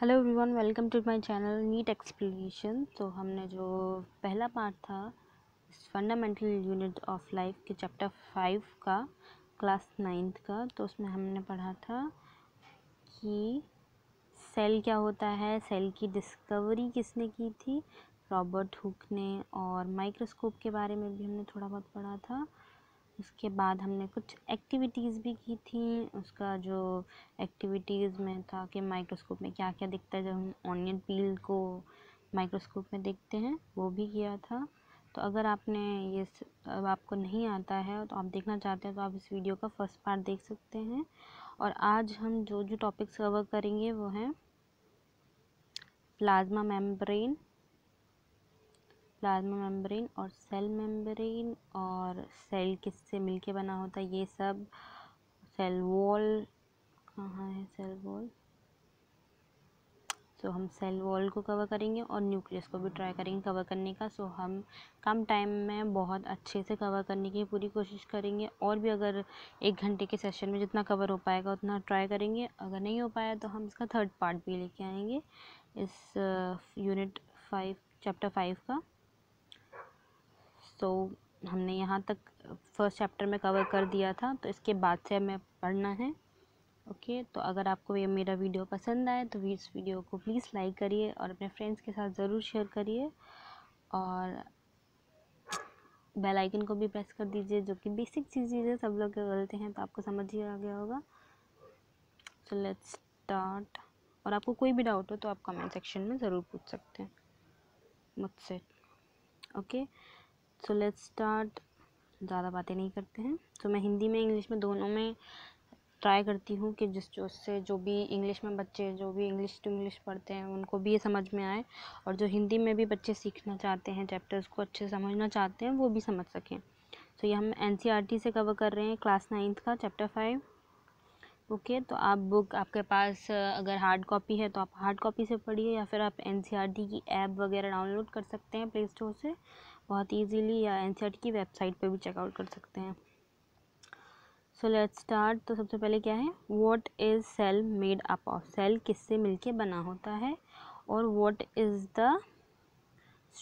Hello everyone welcome to my channel NEET explanation तो हमने जो पहला पार्ट था फंडामेंटल यूनिट ऑफ लाइफ के चैप्टर फाइव का क्लास नाइन्थ का तो उसमें हमने पढ़ा था कि सेल क्या होता है सेल की डिस्कवरी किसने की थी रॉबर्ट हुक ने और माइक्रोस्कोप के बारे में भी हमने थोड़ा बहुत पढ़ा था उसके बाद हमने कुछ एक्टिविटीज़ भी की थी उसका जो एक्टिविटीज़ में था कि माइक्रोस्कोप में क्या क्या दिखता है जब हम ऑनियन पील को माइक्रोस्कोप में देखते हैं वो भी किया था तो अगर आपने ये अब आपको नहीं आता है तो आप देखना चाहते हैं तो आप इस वीडियो का फर्स्ट पार्ट देख सकते हैं और आज हम जो जो टॉपिक्स कवर करेंगे वो हैं प्लाज्मा मेम्ब्रेन प्लाज्मा मेम्ब्रेन और सेल मेम्ब्रेन और सेल किससे मिलके बना होता है ये सब सेल वॉल कहाँ है सेल वॉल सो तो हम सेल वॉल को कवर करेंगे और न्यूक्लियस को भी ट्राई करेंगे कवर करने का सो हम कम टाइम में बहुत अच्छे से कवर करने की पूरी कोशिश करेंगे और भी अगर एक घंटे के सेशन में जितना कवर हो पाएगा उतना ट्राई करेंगे अगर नहीं हो पाया तो हम इसका थर्ड पार्ट भी लेके आएंगे इस यूनिट फाइव चैप्टर फाइव का सो तो so, हमने यहाँ तक फर्स्ट चैप्टर में कवर कर दिया था तो इसके बाद से हमें पढ़ना है ओके okay, तो अगर आपको ये मेरा वीडियो पसंद आए तो इस वीडियो को प्लीज़ लाइक करिए और अपने फ्रेंड्स के साथ ज़रूर शेयर करिए और बेल आइकन को भी प्रेस कर दीजिए जो कि बेसिक चीज़ें सब लोग गलते हैं तो आपको समझ ही आ गया होगा सो लेट्स स्टार्ट और आपको कोई भी डाउट हो तो आप कमेंट सेक्शन में ज़रूर पूछ सकते हैं मुझसे okay okay? So let's start ज़्यादा बातें नहीं करते हैं तो so, मैं हिंदी में इंग्लिश में दोनों में ट्राई करती हूँ कि जिस जो उससे जो भी इंग्लिश में बच्चे जो भी इंग्लिश टू इंग्लिश पढ़ते हैं उनको भी ये समझ में आए और जो हिंदी में भी बच्चे सीखना चाहते हैं चैप्टर्स को अच्छे समझना चाहते हैं वो भी समझ सकें तो so, ये हम एन e से कवर कर रहे हैं क्लास नाइन्थ का चैप्टर फाइव ओके okay, तो आप बुक आपके पास अगर हार्ड कॉपी है तो आप हार्ड कॉपी से पढ़िए या फिर आप एन e की ऐप वगैरह डाउनलोड कर सकते हैं प्ले स्टोर से बहुत इजीली या एन की वेबसाइट पे भी चेकआउट कर सकते हैं सो लेट्स स्टार्ट तो सबसे पहले क्या है what is cell made up of cell किससे मिलके बना होता है और what is the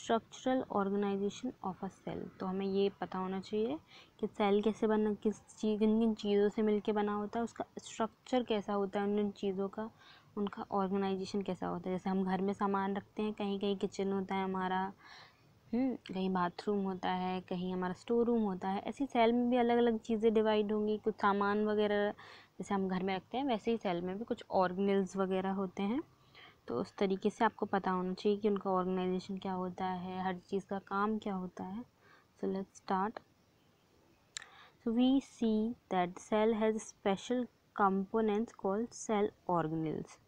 structural organisation of a cell तो हमें ये पता होना चाहिए कि सेल कैसे बना किस चीज़ किन किन चीज़ों से मिलके बना होता है उसका स्ट्रक्चर कैसा होता है उन उन चीज़ों का उनका ऑर्गेनाइजेशन कैसा होता है जैसे हम घर में सामान रखते हैं कहीं कहीं किचन होता है हमारा हम्म, कहीं बाथरूम होता है कहीं हमारा स्टोर रूम होता है ऐसी सेल में भी अलग अलग चीज़ें डिवाइड होंगी कुछ सामान वगैरह जैसे हम घर में रखते हैं वैसे ही सेल में भी कुछ ऑर्गनल्स वगैरह होते हैं तो उस तरीके से आपको पता होना चाहिए कि उनका ऑर्गेनाइजेशन क्या होता है हर चीज़ का काम क्या होता है so let's start we see that cell has special components called cell organelles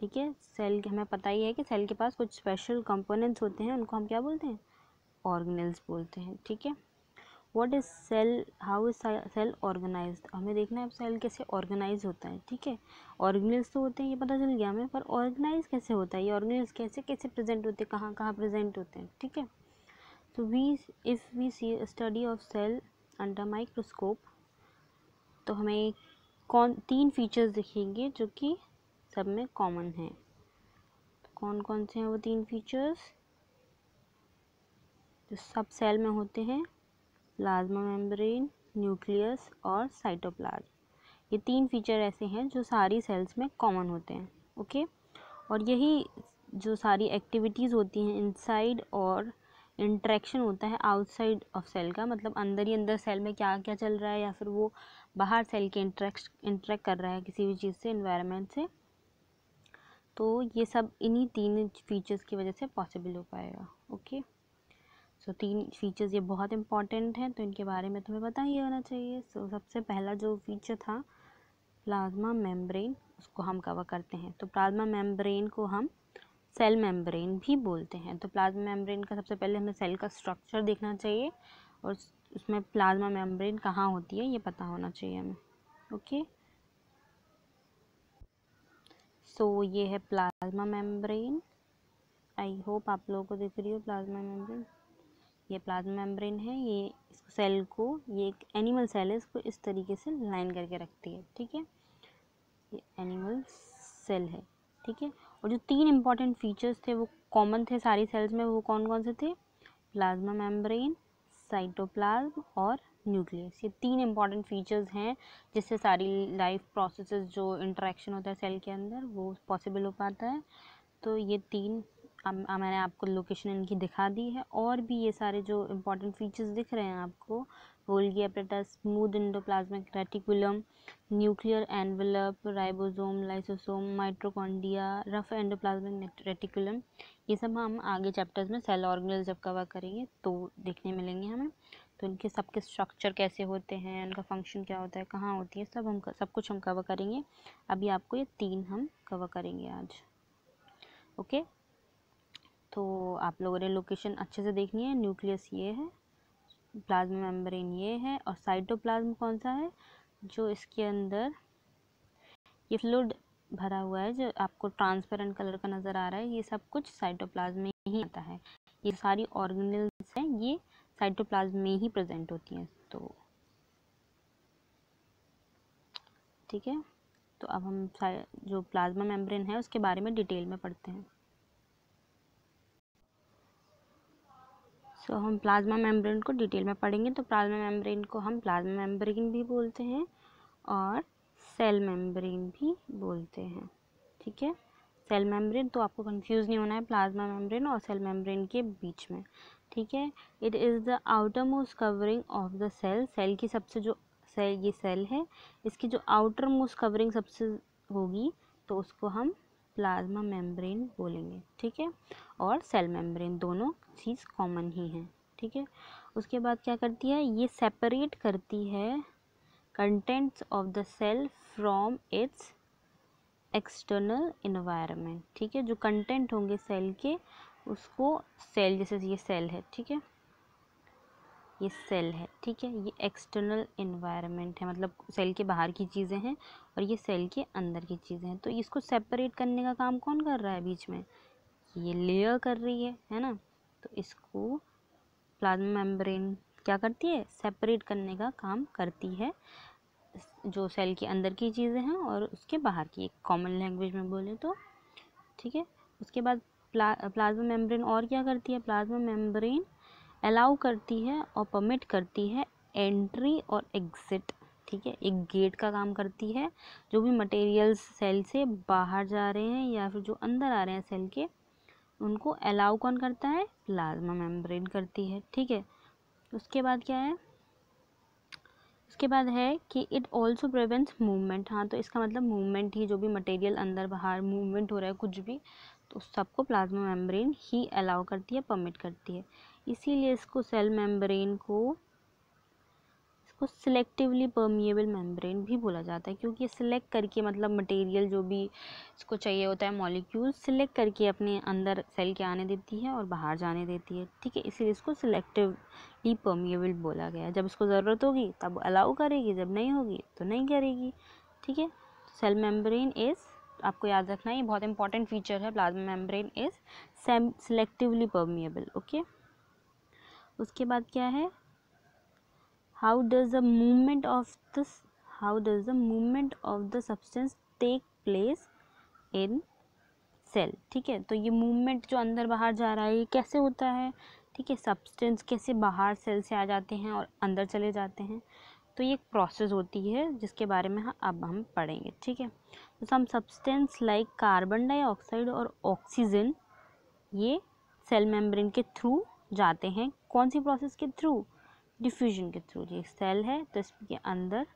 ठीक है सेल के हमें पता ही है कि सेल के पास कुछ स्पेशल कंपोनेंट्स होते हैं उनको हम क्या बोलते हैं ऑर्गेनल्स बोलते हैं ठीक है what is cell how is cell organise हमें देखना है सेल कैसे ऑर्गेनाइज होता है ठीक है ऑर्गेनल्स तो होते हैं ये पता चल गया हमें पर ऑर्गेनाइज कैसे होता है ये ऑर्गेनल्स कैसे कैसे प्रेजेंट होते हैं कहाँ कहाँ प्रेजेंट होते हैं ठीक है तो we if we see study of cell under microscope तो हमें कौन तीन फीचर्स दिखेंगे जो कि सब में कॉमन हैं तो कौन कौन से हैं वो तीन फीचर्स जो सब सेल में होते हैं प्लाज्मा मेम्ब्रेन न्यूक्लियस और साइटोप्लाज्म ये तीन फीचर ऐसे हैं जो सारी सेल्स में कॉमन होते हैं ओके और यही जो सारी एक्टिविटीज़ होती हैं इनसाइड और इंट्रैक्शन होता है आउटसाइड ऑफ सेल का मतलब अंदर ही अंदर सेल में क्या क्या चल रहा है या फिर वो बाहर सेल के इंट्रैक्श इंट्रैक्ट कर रहा है किसी भी चीज़ से इन्वायरमेंट से तो ये सब इन्हीं तीन फीचर्स की वजह से पॉसिबल हो पाएगा ओके सो तो so, तीन फीचर्स ये बहुत इंपॉर्टेंट हैं तो इनके बारे में तुम्हें पता ही होना चाहिए सो so, सबसे पहला जो फीचर था प्लाज्मा मेम्ब्रेन उसको हम कवर करते हैं तो प्लाज्मा मेम्ब्रेन को हम सेल मेम्ब्रेन भी बोलते हैं तो प्लाज्मा मेम्ब्रेन का सबसे पहले हमें सेल का स्ट्रक्चर देखना चाहिए और उसमें प्लाज्मा मेम्ब्रेन कहाँ होती है ये पता होना चाहिए हमें ओके सो ये है प्लाज्मा मेम्ब्रेन आई होप आप लोगों को दिख रही हो प्लाज्मा मेम्ब्रेन ये प्लाज्मा मेम्ब्रेन है ये इसको सेल को ये एक एनिमल सेल है इसको इस तरीके से लाइन करके रखती है ठीक है ये एनिमल सेल है ठीक है और जो तीन इम्पॉर्टेंट फीचर्स थे वो कॉमन थे सारी सेल्स में वो कौन कौन से थे प्लाज्मा मेम्ब्रेन साइटोप्लाज्म और न्यूक्लियस ये तीन इम्पॉर्टेंट फीचर्स हैं जिससे सारी लाइफ प्रोसेसेस जो इंटरेक्शन होता है सेल के अंदर वो पॉसिबल हो पाता है तो ये तीन मैंने आपको लोकेशन इनकी दिखा दी है और भी ये सारे जो इम्पोर्टेंट फीचर्स दिख रहे हैं आपको वोल्गी smooth smooth endoplasmic reticulum nuclear envelope ribosome lysosome mitochondria rough endoplasmic reticulum ये सब हम आगे चैप्टर्स में सेल ऑर्गेनल जब कवर करेंगे तो देखने मिलेंगे हमें तो इनके सबके स्ट्रक्चर कैसे होते हैं उनका फंक्शन क्या होता है कहाँ होती है सब हम सब कुछ हम कवर करेंगे अभी आपको ये तीन हम कवर करेंगे आज ओके तो आप लोगों ने लोकेशन अच्छे से देखनी है न्यूक्लियस ये है प्लाज्मा मेम्ब्रेन ये है और साइटोप्लाज्म कौन सा है जो इसके अंदर ये फ्लूड भरा हुआ है जो आपको ट्रांसपेरेंट कलर का नज़र आ रहा है ये सब कुछ साइटोप्लाज्म में ही आता है ये सारी ऑर्गेनल्स हैं ये साइटोप्लाज्म में ही प्रेजेंट होती हैं तो ठीक है तो अब हम जो प्लाज्मा मेम्ब्रेन है उसके बारे में डिटेल में पढ़ते हैं सो तो हम प्लाज्मा मेम्ब्रेन को डिटेल में पढ़ेंगे तो प्लाज्मा मेम्ब्रेन को हम प्लाज्मा मेम्ब्रेन भी बोलते हैं और सेल मेम्ब्रेन भी बोलते हैं ठीक है सेल मेम्ब्रेन तो आपको कंफ्यूज नहीं होना है प्लाज्मा मेम्ब्रेन और सेल मेम्ब्रेन के बीच में ठीक है it is the outermost covering of the cell cell की सबसे जो सेल ये सेल है इसकी जो आउटर मोस्ट कवरिंग सबसे होगी तो उसको हम प्लाज्मा मेम्ब्रेन बोलेंगे ठीक है और सेल मेम्ब्रेन दोनों चीज़ कॉमन ही हैं ठीक है उसके बाद क्या करती है ये सेपरेट करती है contents of the cell from its external environment ठीक है जो कंटेंट होंगे सेल के उसको सेल जैसे ये सेल है ठीक है ये सेल है ठीक है ये एक्सटर्नल इन्वायरमेंट है मतलब सेल के बाहर की चीज़ें हैं और ये सेल के अंदर की चीज़ें हैं तो इसको सेपरेट करने का काम कौन कर रहा है बीच में ये लेयर कर रही है है ना तो इसको प्लाज्मा मेम्ब्रेन क्या करती है सेपरेट करने का काम करती है जो सेल के अंदर की चीज़ें हैं और उसके बाहर की एक कॉमन लैंग्वेज में बोले तो ठीक है उसके बाद प्ला प्लाज्मा मेम्ब्रेन और क्या करती है प्लाज्मा मेम्ब्रेन अलाउ करती है और परमिट करती है एंट्री और एग्ज़िट ठीक है एक गेट का काम करती है जो भी मटेरियल्स सेल से बाहर जा रहे हैं या फिर जो अंदर आ रहे हैं सेल के उनको अलाउ कौन करता है प्लाज्मा मेम्ब्रेन करती है ठीक है उसके बाद क्या है इसके बाद है कि इट ऑल्सो प्रिवेंट्स मूवमेंट हाँ तो इसका मतलब मूवमेंट ही जो भी मटेरियल अंदर बाहर मूवमेंट हो रहा है कुछ भी तो सबको प्लाज्मा मेम्ब्रेन ही अलाउ करती है परमिट करती है इसीलिए इसको सेल मेम्ब्रेन को इसको सिलेक्टिवली परमिएबल मेम्ब्रेन भी बोला जाता है क्योंकि ये सिलेक्ट करके मतलब मटेरियल जो भी इसको चाहिए होता है मॉलिक्यूल सिलेक्ट करके अपने अंदर सेल के आने देती है और बाहर जाने देती है ठीक है इसीलिए इसको सिलेक्टिवली परमिएबल बोला गया जब इसको ज़रूरत होगी तब अलाउ करेगी जब नहीं होगी तो नहीं करेगी ठीक है सेल मेम्ब्रेन इज़ आपको याद रखना ये बहुत इंपॉर्टेंट फीचर है plasma membrane is selectively permeable okay उसके बाद क्या है how does the movement of this how does the movement of the substance take place in cell ठीक है तो ये movement जो अंदर बाहर जा रहा है ये कैसे होता है ठीक है सब्सटेंस कैसे बाहर सेल से आ जाते हैं और अंदर चले जाते हैं तो ये एक प्रोसेस होती है जिसके बारे में अब हम पढ़ेंगे ठीक है तो some substance like carbon dioxide और ऑक्सीजन ये सेल मेम्ब्रेन के थ्रू जाते हैं कौन सी प्रोसेस के थ्रू डिफ्यूजन के थ्रू ये सेल है तो इसके अंदर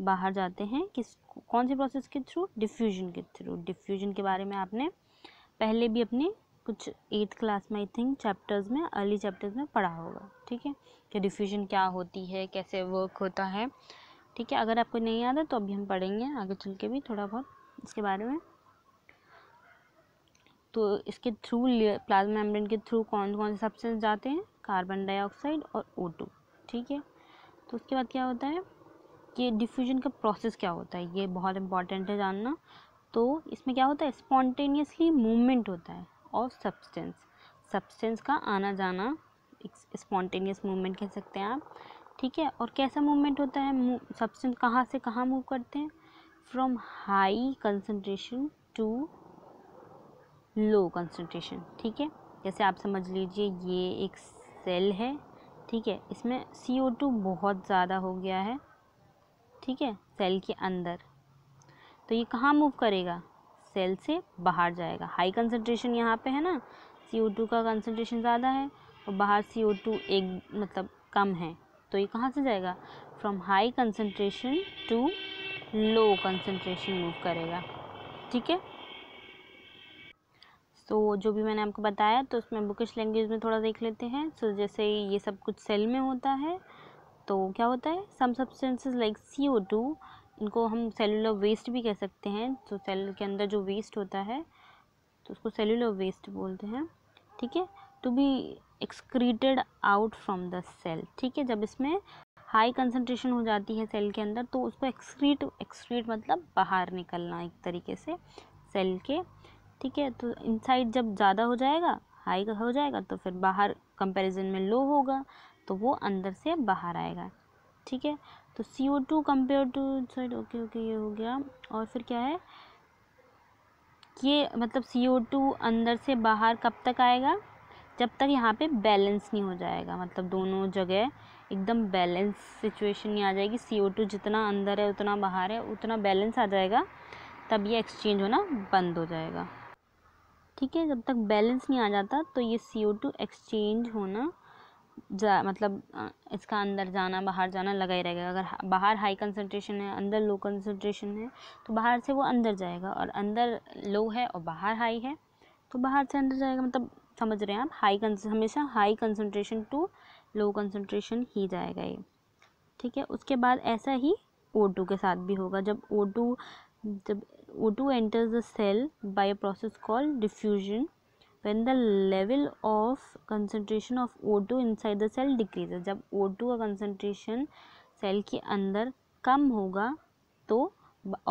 बाहर जाते हैं किस कौन से प्रोसेस के थ्रू डिफ्यूजन के थ्रू डिफ्यूजन के बारे में आपने पहले भी अपने कुछ एट्थ क्लास में आई थिंक चैप्टर्स में अर्ली चैप्टर्स में पढ़ा होगा ठीक है कि डिफ्यूजन क्या होती है कैसे वर्क होता है ठीक है अगर आपको नहीं याद है तो अभी हम पढ़ेंगे आगे चल के भी थोड़ा बहुत इसके बारे में तो इसके थ्रू प्लाज्मा मेम्ब्रेन के थ्रू कौन कौन से सब्सटेंस जाते हैं कार्बन डाइऑक्साइड और ओ टू ठीक है तो उसके बाद क्या होता है कि डिफ्यूजन का प्रोसेस क्या होता है ये बहुत इंपॉर्टेंट है जानना तो इसमें क्या होता है स्पॉन्टेनियसली मूवमेंट होता है और सब्सटेंस सब्सटेंस का आना जाना स्पॉन्टेनियस मूवमेंट कह सकते हैं आप ठीक है और कैसा मूवमेंट होता है सब्सटेंस कहाँ से कहाँ मूव करते हैं from high concentration to low concentration ठीक है जैसे आप समझ लीजिए ये एक सेल है ठीक है इसमें सी ओ टू बहुत ज़्यादा हो गया है ठीक है सेल के अंदर तो ये कहाँ मूव करेगा सेल से बाहर जाएगा हाई कंसनट्रेशन यहाँ पे है ना सी ओ टू का कंसनट्रेशन ज़्यादा है और बाहर सी ओ टू एक मतलब कम है तो ये कहाँ से जाएगा from high concentration to low concentration move करेगा ठीक है तो जो भी मैंने आपको बताया तो उसमें बुकिश लैंग्वेज में थोड़ा देख लेते हैं सो so, जैसे ये सब कुछ सेल में होता है तो क्या होता है some substances like C O two इनको हम सेलुलर वेस्ट भी कह सकते हैं तो सेल के अंदर जो वेस्ट होता है तो उसको सेलुलर वेस्ट बोलते हैं ठीक है to be excreted out from the cell ठीक है जब इसमें हाई कंसनट्रेशन हो जाती है सेल के अंदर तो उसको एक्सक्रीट एक्सक्रीट मतलब बाहर निकलना एक तरीके से सेल के ठीक है तो इनसाइड जब ज़्यादा हो जाएगा हाई हो जाएगा तो फिर बाहर कंपैरिजन में लो होगा तो वो अंदर से बाहर आएगा ठीक है तो C O two compare to side okay okay ये हो गया और फिर क्या है ये मतलब सी ओ टू अंदर से बाहर कब तक आएगा जब तक यहाँ पे बैलेंस नहीं हो जाएगा मतलब दोनों जगह एकदम बैलेंस सिचुएशन नहीं आ जाएगी सी ओ टू जितना अंदर है उतना बाहर है उतना बैलेंस आ जाएगा तब ये एक्सचेंज होना बंद हो जाएगा ठीक है जब तक बैलेंस नहीं आ जाता तो ये सी ओ टू एक्सचेंज होना जा मतलब इसका अंदर जाना बाहर जाना लगा ही रहेगा अगर बाहर हाई कंसनट्रेशन है अंदर लो कंसनट्रेशन है तो बाहर से वो अंदर जाएगा और अंदर लो है और बाहर हाई है तो बाहर से अंदर जाएगा मतलब समझ रहे हैं आप हाई हमेशा high concentration to low concentration ही जाएगा ये ठीक है उसके बाद ऐसा ही ओ के साथ भी होगा जब ओ जब O2 enters the cell by a process called diffusion when the level of concentration of O2 inside the cell decreases जब O2 का concentration cell के अंदर कम होगा तो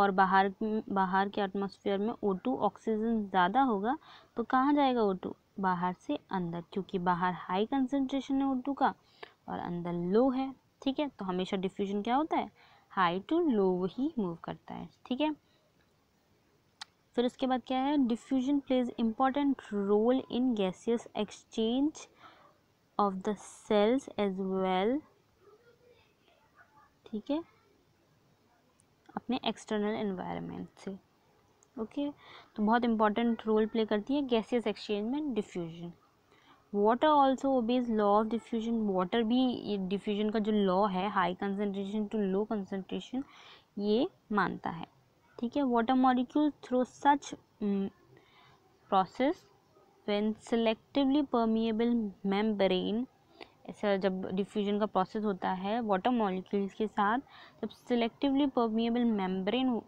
और बाहर बाहर के atmosphere में O2 oxygen ज़्यादा होगा तो कहाँ जाएगा O2 बाहर से अंदर क्योंकि बाहर high concentration है O2 का और अंदर low है ठीक है तो हमेशा diffusion क्या होता है high to low he move करता है ठीक है फिर उसके बाद क्या है diffusion plays important role in gaseous exchange of the cells as well ठीक है अपने एक्सटर्नल इन्वायरमेंट से ओके okay? तो बहुत इम्पॉर्टेंट रोल प्ले करती है गैसियस एक्सचेंज में diffusion water also obeys law of diffusion water भी डिफ्यूजन का जो लॉ है high concentration to low concentration ये मानता है ठीक है water molecule through such process when selectively permeable membrane ऐसा जब डिफ्यूजन का प्रोसेस होता है वाटर मॉलिक्यूल्स के साथ जब सिलेक्टिवली परमिएबल मेम्ब्रेन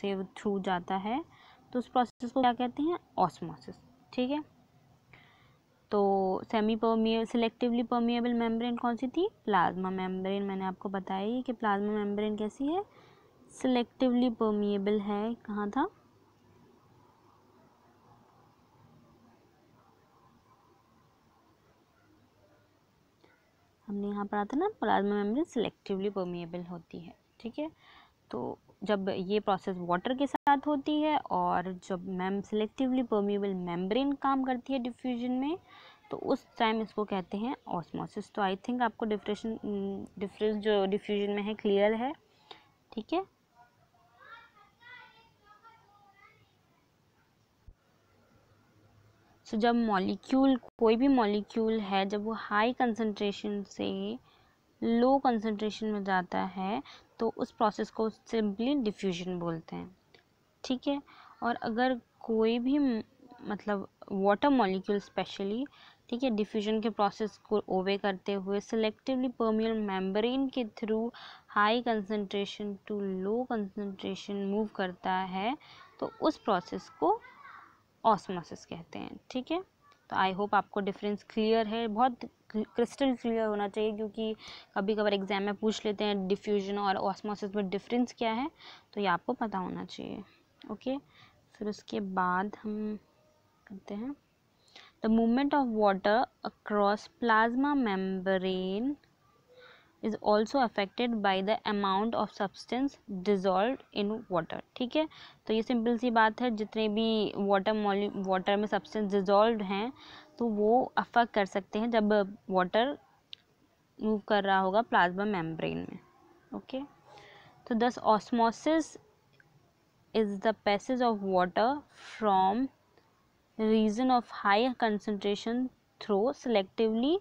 से थ्रू जाता है तो उस प्रोसेस को क्या कहते हैं ऑस्मोसिस ठीक है तो सेमी परमी सिलेक्टिवली परमिएबल मेम्ब्रेन कौन सी थी प्लाज्मा मेम्ब्रेन मैंने आपको बताया कि प्लाज्मा मेम्ब्रेन कैसी है सेलेक्टिवली परमिएबल है कहाँ था हमने यहाँ पर आता ना प्लाज्मा मेम्ब्रेन सेलेक्टिवली परमिएबल होती है ठीक है तो जब ये प्रोसेस वाटर के साथ होती है और जब मैम सेलेक्टिवली परमिएबल मेम्ब्रेन काम करती है डिफ्यूजन में तो उस टाइम इसको कहते हैं ऑस्मोसिस तो आई थिंक आपको डिफ्रेशन डिफरेंस जो डिफ्यूजन में है क्लियर है ठीक है सो so, जब मॉलिक्यूल कोई भी मॉलिक्यूल है जब वो हाई कंसनट्रेशन से लो कंसनट्रेशन में जाता है तो उस प्रोसेस को सिंपली डिफ्यूजन बोलते हैं ठीक है और अगर कोई भी मतलब वाटर मॉलिक्यूल स्पेशली ठीक है डिफ्यूजन के प्रोसेस को ओवे करते हुए सिलेक्टिवली पर्मियल मेम्ब्रेन के through high concentration to low concentration move करता है तो उस प्रोसेस को ऑस्मोसिस कहते हैं ठीक है तो आई होप आपको डिफरेंस क्लियर है बहुत क्रिस्टल क्लियर होना चाहिए क्योंकि कभी कभार एग्जाम में पूछ लेते हैं डिफ्यूजन और ऑस्मोसिस में डिफरेंस क्या है तो ये आपको पता होना चाहिए ओके फिर उसके बाद हम करते हैं the movement of water across plasma membrane is also affected by the amount of substance dissolve in water ठीक है तो ये सिंपल सी बात है जितने भी वाटर वाटर में सब्सटेंस डिज़ोल्व हैं तो वो अफेक्ट कर सकते हैं जब वाटर मूव कर रहा होगा प्लाज्मा मेम्ब्रेन में ओके तो thus osmosis is the passage of water from region of high concentration through selectively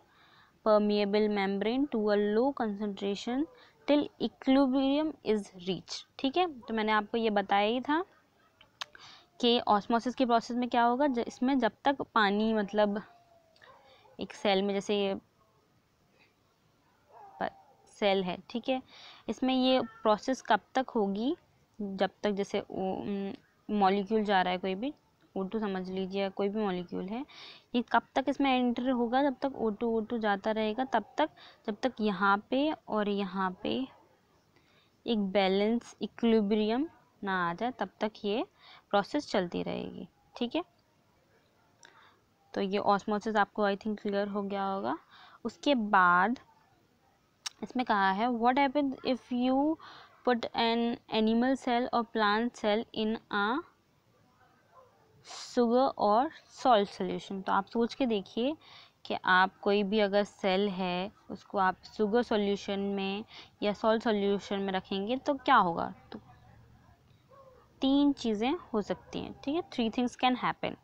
permeable membrane to a low concentration till equilibrium is reached ठीक है तो मैंने आपको ये बताया ही था कि ऑस्मोसिस के प्रोसेस में क्या होगा इसमें जब तक पानी मतलब एक सेल में जैसे ये सेल है ठीक है इसमें ये प्रोसेस कब तक होगी जब तक जैसे मॉलिक्यूल जा रहा है कोई भी ओ टू समझ लीजिए कोई भी मॉलिक्यूल है ये कब तक इसमें एंटर होगा जब तक ओ टू ओ टू जाता रहेगा तब तक जब तक यहाँ पे और यहाँ पे एक बैलेंस इक्विलिब्रियम ना आ जाए तब तक ये प्रोसेस चलती रहेगी ठीक है तो ये ऑस्मोसिस आपको आई थिंक क्लियर हो गया होगा उसके बाद इसमें कहा है what happen if you put an animal cell और plant cell in a sugar और सॉल्ट सोल्यूशन तो आप सोच के देखिए कि आप कोई भी अगर सेल है उसको आप सुगर सॉल्यूशन में या सॉल्ट सॉल्यूशन में रखेंगे तो क्या होगा तो तीन चीज़ें हो सकती हैं ठीक है थ्री थिंग्स कैन हैपन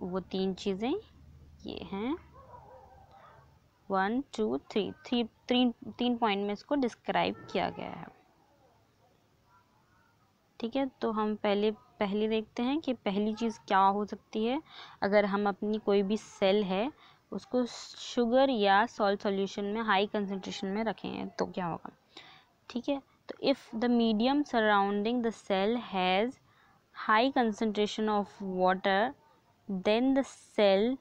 वो तीन चीज़ें ये हैं वन टू थ्री थ्री तीन तीन पॉइंट में इसको डिस्क्राइब किया गया है ठीक है तो हम पहले पहले देखते हैं कि पहली चीज़ क्या हो सकती है अगर हम अपनी कोई भी सेल है उसको शुगर या सॉल्ट सॉल्यूशन में हाई कंसंट्रेशन में रखें तो क्या होगा ठीक है तो if the medium surrounding the cell has high concentration of water then the cell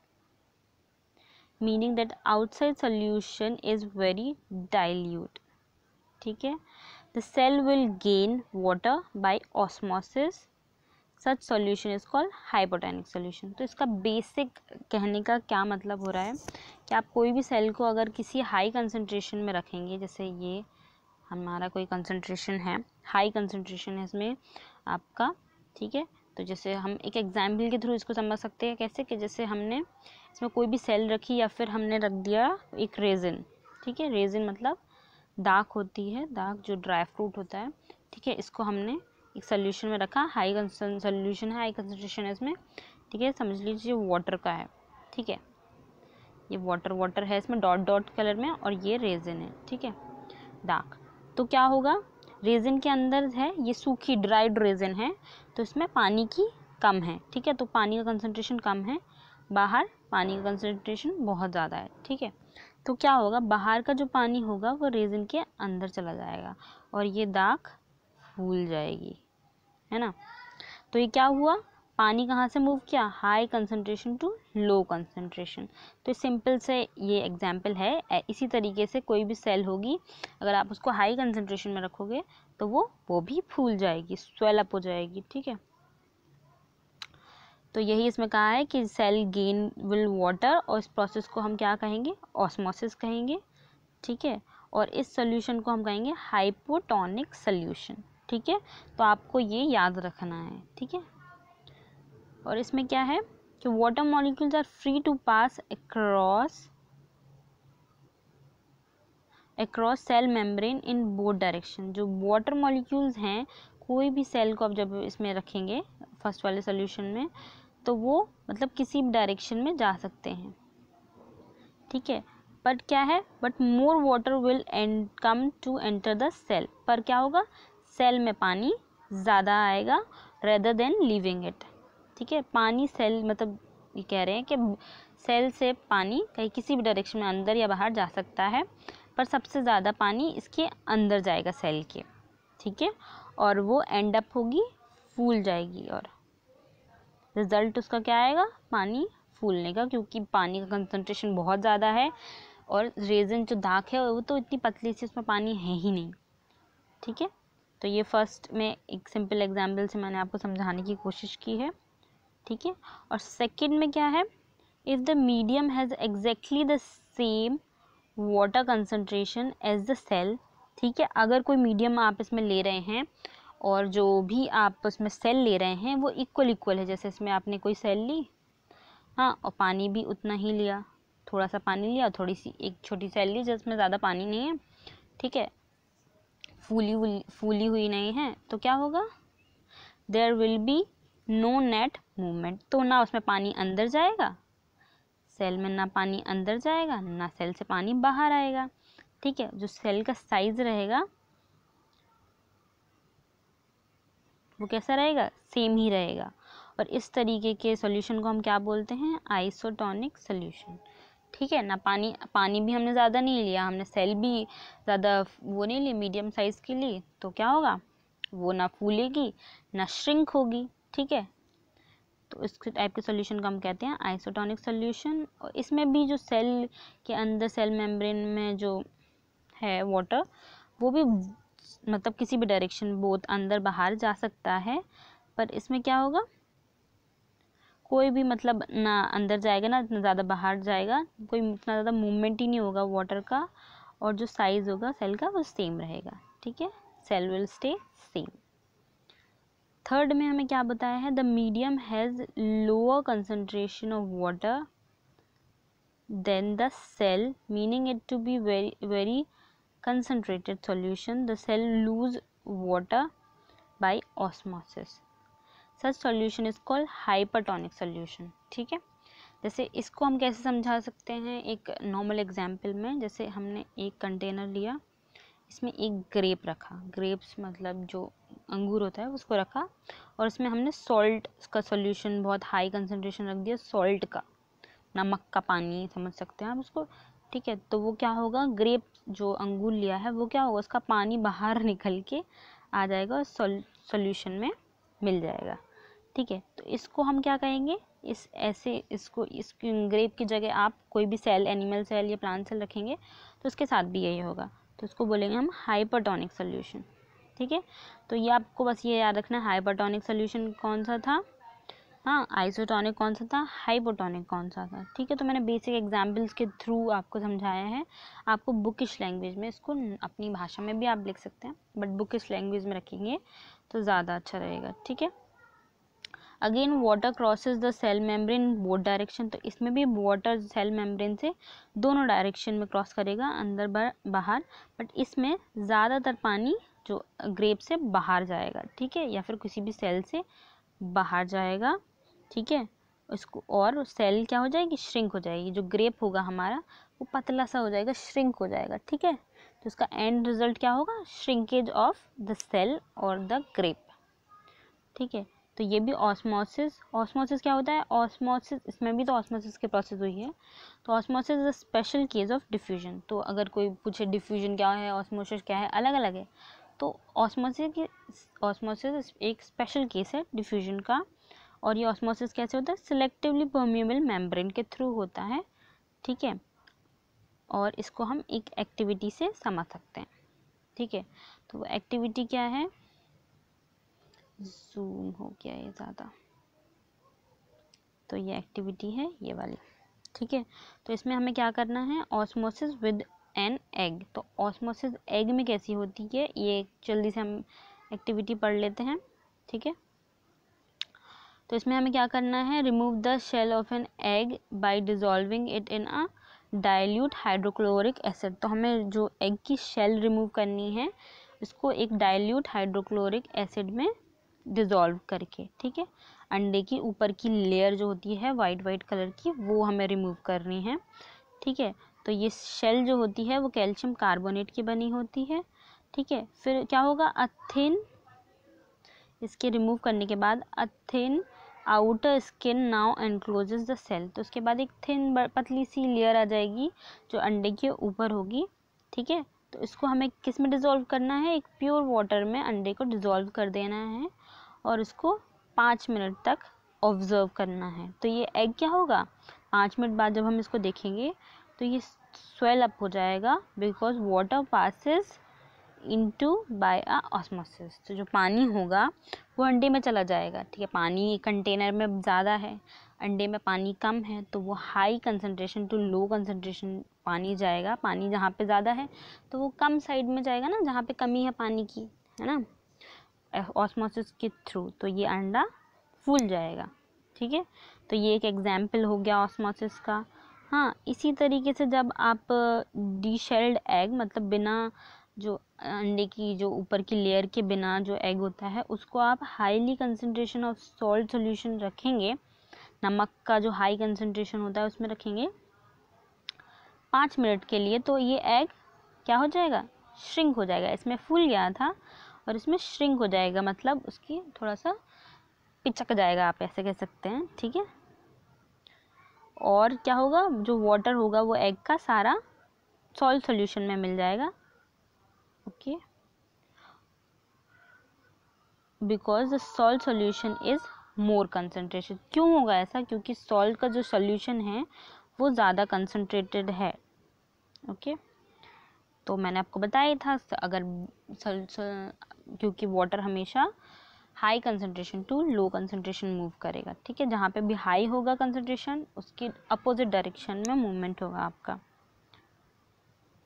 meaning that outside solution is very dilute ठीक है the cell will gain water by osmosis such solution is called hypotonic solution तो इसका basic कहने का क्या मतलब हो रहा है कि आप कोई भी सेल को अगर किसी हाई कंसनट्रेशन में रखेंगे जैसे ये हमारा कोई कंसनट्रेशन है हाई कंसनट्रेशन है इसमें आपका ठीक है तो जैसे हम एक एग्जाम्पल के थ्रू इसको समझ सकते हैं कैसे कि जैसे हमने इसमें कोई भी सेल रखी या फिर हमने रख दिया एक रेजिन ठीक है रेजिन मतलब दाक होती है दाक जो ड्राई फ्रूट होता है ठीक है इसको हमने एक सोल्यूशन में रखा हाई सोल्यूशन है हाई कंसनट्रेशन है इसमें ठीक है समझ लीजिए वाटर का है ठीक है ये वाटर वाटर है इसमें डॉट डॉट कलर में और ये रेजिन है ठीक है डार्क तो क्या होगा रेजिन के अंदर है ये सूखी ड्राइड रेजिन है तो इसमें पानी की कम है ठीक है तो पानी का कंसनट्रेशन कम है बाहर पानी का कंसनट्रेशन बहुत ज़्यादा है ठीक है तो क्या होगा बाहर का जो पानी होगा वो रेजिन के अंदर चला जाएगा और ये दाग फूल जाएगी है ना तो ये क्या हुआ पानी कहाँ से मूव किया high concentration to low concentration तो सिंपल से ये एग्जाम्पल है इसी तरीके से कोई भी सेल होगी अगर आप उसको हाई कंसनट्रेशन में रखोगे तो वो वो भी फूल जाएगी स्वेल अप हो जाएगी ठीक है तो यही इसमें कहा है कि सेल गेन विल वाटर और इस प्रोसेस को हम क्या कहेंगे ऑस्मोसिस कहेंगे ठीक है और इस सोल्यूशन को हम कहेंगे हाइपोटोनिक सल्यूशन ठीक है तो आपको ये याद रखना है ठीक है और इसमें क्या है कि water molecules are free to pass across across cell membrane in both direction जो वाटर मॉलिक्यूल्स हैं कोई भी सेल को आप जब इसमें रखेंगे फर्स्ट वाले सॉल्यूशन में तो वो मतलब किसी भी डायरेक्शन में जा सकते हैं ठीक है बट क्या है but more water will end come to enter the cell पर क्या होगा सेल में पानी ज़्यादा आएगा रेदर देन लीविंग इट ठीक है पानी सेल मतलब ये कह रहे हैं कि सेल से पानी कहीं किसी भी डायरेक्शन में अंदर या बाहर जा सकता है पर सबसे ज़्यादा पानी इसके अंदर जाएगा सेल के ठीक है और वो एंड अप होगी फूल जाएगी और रिज़ल्ट उसका क्या आएगा पानी फूलने का क्योंकि पानी का कंसंट्रेशन बहुत ज़्यादा है और रेजन जो दाग है वो तो इतनी पतली सी उसमें पानी है ही नहीं ठीक है तो ये फर्स्ट में एक सिंपल एग्जाम्पल से मैंने आपको समझाने की कोशिश की है ठीक है और सेकेंड में क्या है if the medium has exactly the same water concentration as the cell ठीक है अगर कोई मीडियम आप इसमें ले रहे हैं और जो भी आप उसमें सेल ले रहे हैं वो इक्वल इक्वल है जैसे इसमें आपने कोई सेल ली हाँ और पानी भी उतना ही लिया थोड़ा सा पानी लिया थोड़ी सी एक छोटी सेल ली जिसमें ज़्यादा पानी नहीं है ठीक है फूली हुई फूली हुई नहीं है तो क्या होगा there will be no net movement तो ना उसमें पानी अंदर जाएगा सेल में ना पानी अंदर जाएगा ना सेल से पानी बाहर आएगा ठीक है जो सेल का साइज रहेगा वो कैसा रहेगा सेम ही रहेगा और इस तरीके के सॉल्यूशन को हम क्या बोलते हैं आइसोटॉनिक सॉल्यूशन ठीक है ना पानी पानी भी हमने ज़्यादा नहीं लिया हमने सेल भी ज़्यादा वो नहीं ली मीडियम साइज़ की ली तो क्या होगा वो ना फूलेगी ना श्रिंक होगी ठीक है तो इस टाइप के सोल्यूशन को हम कहते हैं आइसोटोनिक सोल्यूशन और इसमें भी जो सेल के अंदर सेल मेम्ब्रेन में जो है वाटर वो भी मतलब किसी भी डायरेक्शन बोथ अंदर बाहर जा सकता है पर इसमें क्या होगा कोई भी मतलब ना अंदर जाएगा ना इतना ज़्यादा बाहर जाएगा कोई इतना ज़्यादा मूवमेंट ही नहीं होगा वाटर का और जो साइज़ होगा सेल का वो सेम रहेगा ठीक है cell will stay same third में हमें क्या बताया है the medium has lower concentration of water then the cell meaning it to be very very concentrated solution the cell lose water by osmosis such solution is called hypertonic solution ठीक है जैसे इसको हम कैसे समझा सकते हैं एक नॉर्मल एग्जाम्पल में जैसे हमने एक कंटेनर लिया इसमें एक ग्रेप रखा ग्रेप्स मतलब जो अंगूर होता है उसको रखा और इसमें हमने सॉल्ट का सॉल्यूशन बहुत हाई कंसनट्रेशन रख दिया सॉल्ट का नमक का पानी समझ सकते हैं आप उसको ठीक है तो वो क्या होगा ग्रेप जो अंगूर लिया है वो क्या होगा उसका पानी बाहर निकल के आ जाएगा और सॉल्यूशन में मिल जाएगा ठीक है तो इसको हम क्या कहेंगे इस ऐसे इसको इस ग्रेप की जगह आप कोई भी सेल एनिमल सेल या प्लांट सेल रखेंगे तो उसके साथ भी यही होगा तो उसको बोलेंगे हम हाइपरटोनिक सोल्यूशन ठीक है तो ये आपको बस ये याद रखना है हाइपरटोनिक सोल्यूशन कौन सा था हाँ आइसोटोनिक कौन सा था हाइपोटोनिक कौन सा था ठीक है तो मैंने बेसिक एग्जाम्पल्स के थ्रू आपको समझाया है आपको बुकिश लैंग्वेज में इसको अपनी भाषा में भी आप लिख सकते हैं बट बुकिश लैंग्वेज में रखेंगे तो ज़्यादा अच्छा रहेगा ठीक है again water crosses the cell membrane both direction तो इसमें भी वाटर सेल मेम्ब्रेन से दोनों डायरेक्शन में क्रॉस करेगा अंदर बाहर बट इसमें ज़्यादातर पानी जो ग्रेप से बाहर जाएगा ठीक है या फिर किसी भी सेल से बाहर जाएगा ठीक है उसको और सेल क्या हो जाएगी श्रिंक हो जाएगी जो ग्रेप होगा हमारा वो पतला सा हो जाएगा श्रिंक हो जाएगा ठीक है तो इसका एंड रिजल्ट क्या होगा श्रिंकेज ऑफ द सेल और द ग्रेप ठीक है तो ये भी ऑस्मोसिस ऑस्मोसिस क्या होता है ऑस्मोसिस इसमें भी तो ऑस्मोसिस के प्रोसेस हुई है तो osmosis is a special case of diffusion तो अगर कोई पूछे डिफ्यूजन क्या है ऑस्मोसिस क्या है अलग अलग है तो ऑस्मोसिस की ऑस्मोसिस एक स्पेशल केस है डिफ्यूजन का और ये ऑस्मोसिस कैसे होता है सिलेक्टिवली परम्यूबल मेम्ब्रेन के थ्रू होता है ठीक है और इसको हम एक एक्टिविटी से समझ सकते हैं ठीक है तो वो एक्टिविटी क्या है जूम हो गया ये ज़्यादा तो ये एक्टिविटी है ये वाली ठीक है तो इसमें हमें क्या करना है ऑस्मोसिस विद एन एग तो ऑस्मोसिस एग में कैसी होती है ये जल्दी से हम एक्टिविटी पढ़ लेते हैं ठीक है तो इसमें हमें क्या करना है remove the shell of an egg by dissolving it in a dilute hydrochloric acid तो हमें जो एग की शेल रिमूव करनी है इसको एक डाइल्यूट हाइड्रोक्लोरिक एसिड में डिज़ोल्व करके ठीक है अंडे की ऊपर की लेयर जो होती है वाइट वाइट कलर की वो हमें रिमूव करनी है ठीक है तो ये शेल जो होती है वो कैल्शियम कार्बोनेट की बनी होती है ठीक है फिर क्या होगा अथिन इसके रिमूव करने के बाद a thin outer skin now encloses the cell तो उसके बाद एक थिन पतली सी लेयर आ जाएगी जो अंडे के ऊपर होगी ठीक है तो इसको हमें किस में डिज़ोल्व करना है एक प्योर वाटर में अंडे को डिज़ोल्व कर देना है और उसको पाँच मिनट तक ऑब्ज़र्व करना है तो ये एग क्या होगा पाँच मिनट बाद जब हम इसको देखेंगे तो ये स्वेल अप हो जाएगा because water passes into by a osmosis तो जो पानी होगा वो अंडे में चला जाएगा ठीक है पानी कंटेनर में ज़्यादा है अंडे में पानी कम है तो वो high concentration to low concentration पानी जाएगा पानी जहाँ पे ज़्यादा है तो वो कम साइड में जाएगा ना जहाँ पे कमी है पानी की है ना ऑस्मोसिस के थ्रू तो ये अंडा फूल जाएगा ठीक है तो ये एक एग्जाम्पल हो गया ऑस्मोसिस का हाँ इसी तरीके से जब आप डीशेल्ड एग मतलब बिना जो अंडे की जो ऊपर की लेयर के बिना जो एग होता है उसको आप highly concentration of salt solution रखेंगे नमक का जो हाई कंसनट्रेशन होता है उसमें रखेंगे पाँच मिनट के लिए तो ये एग क्या हो जाएगा श्रिंक हो जाएगा इसमें फूल गया था और इसमें श्रिंक हो जाएगा मतलब उसकी थोड़ा सा पिचक जाएगा आप ऐसे कह सकते हैं ठीक है और क्या होगा जो वाटर होगा वो एग का सारा सॉल्ट सोल्यूशन में मिल जाएगा okay because the salt solution is more concentration क्यों होगा ऐसा क्योंकि सॉल्ट का जो सोल्यूशन है वो ज़्यादा कंसनट्रेटेड है ओके okay? तो मैंने आपको बताया था अगर सल, सल, क्योंकि वाटर हमेशा high concentration to low concentration move करेगा ठीक है जहाँ पे भी हाई होगा कंसनट्रेशन उसकी अपोजिट डायरेक्शन में मूवमेंट होगा आपका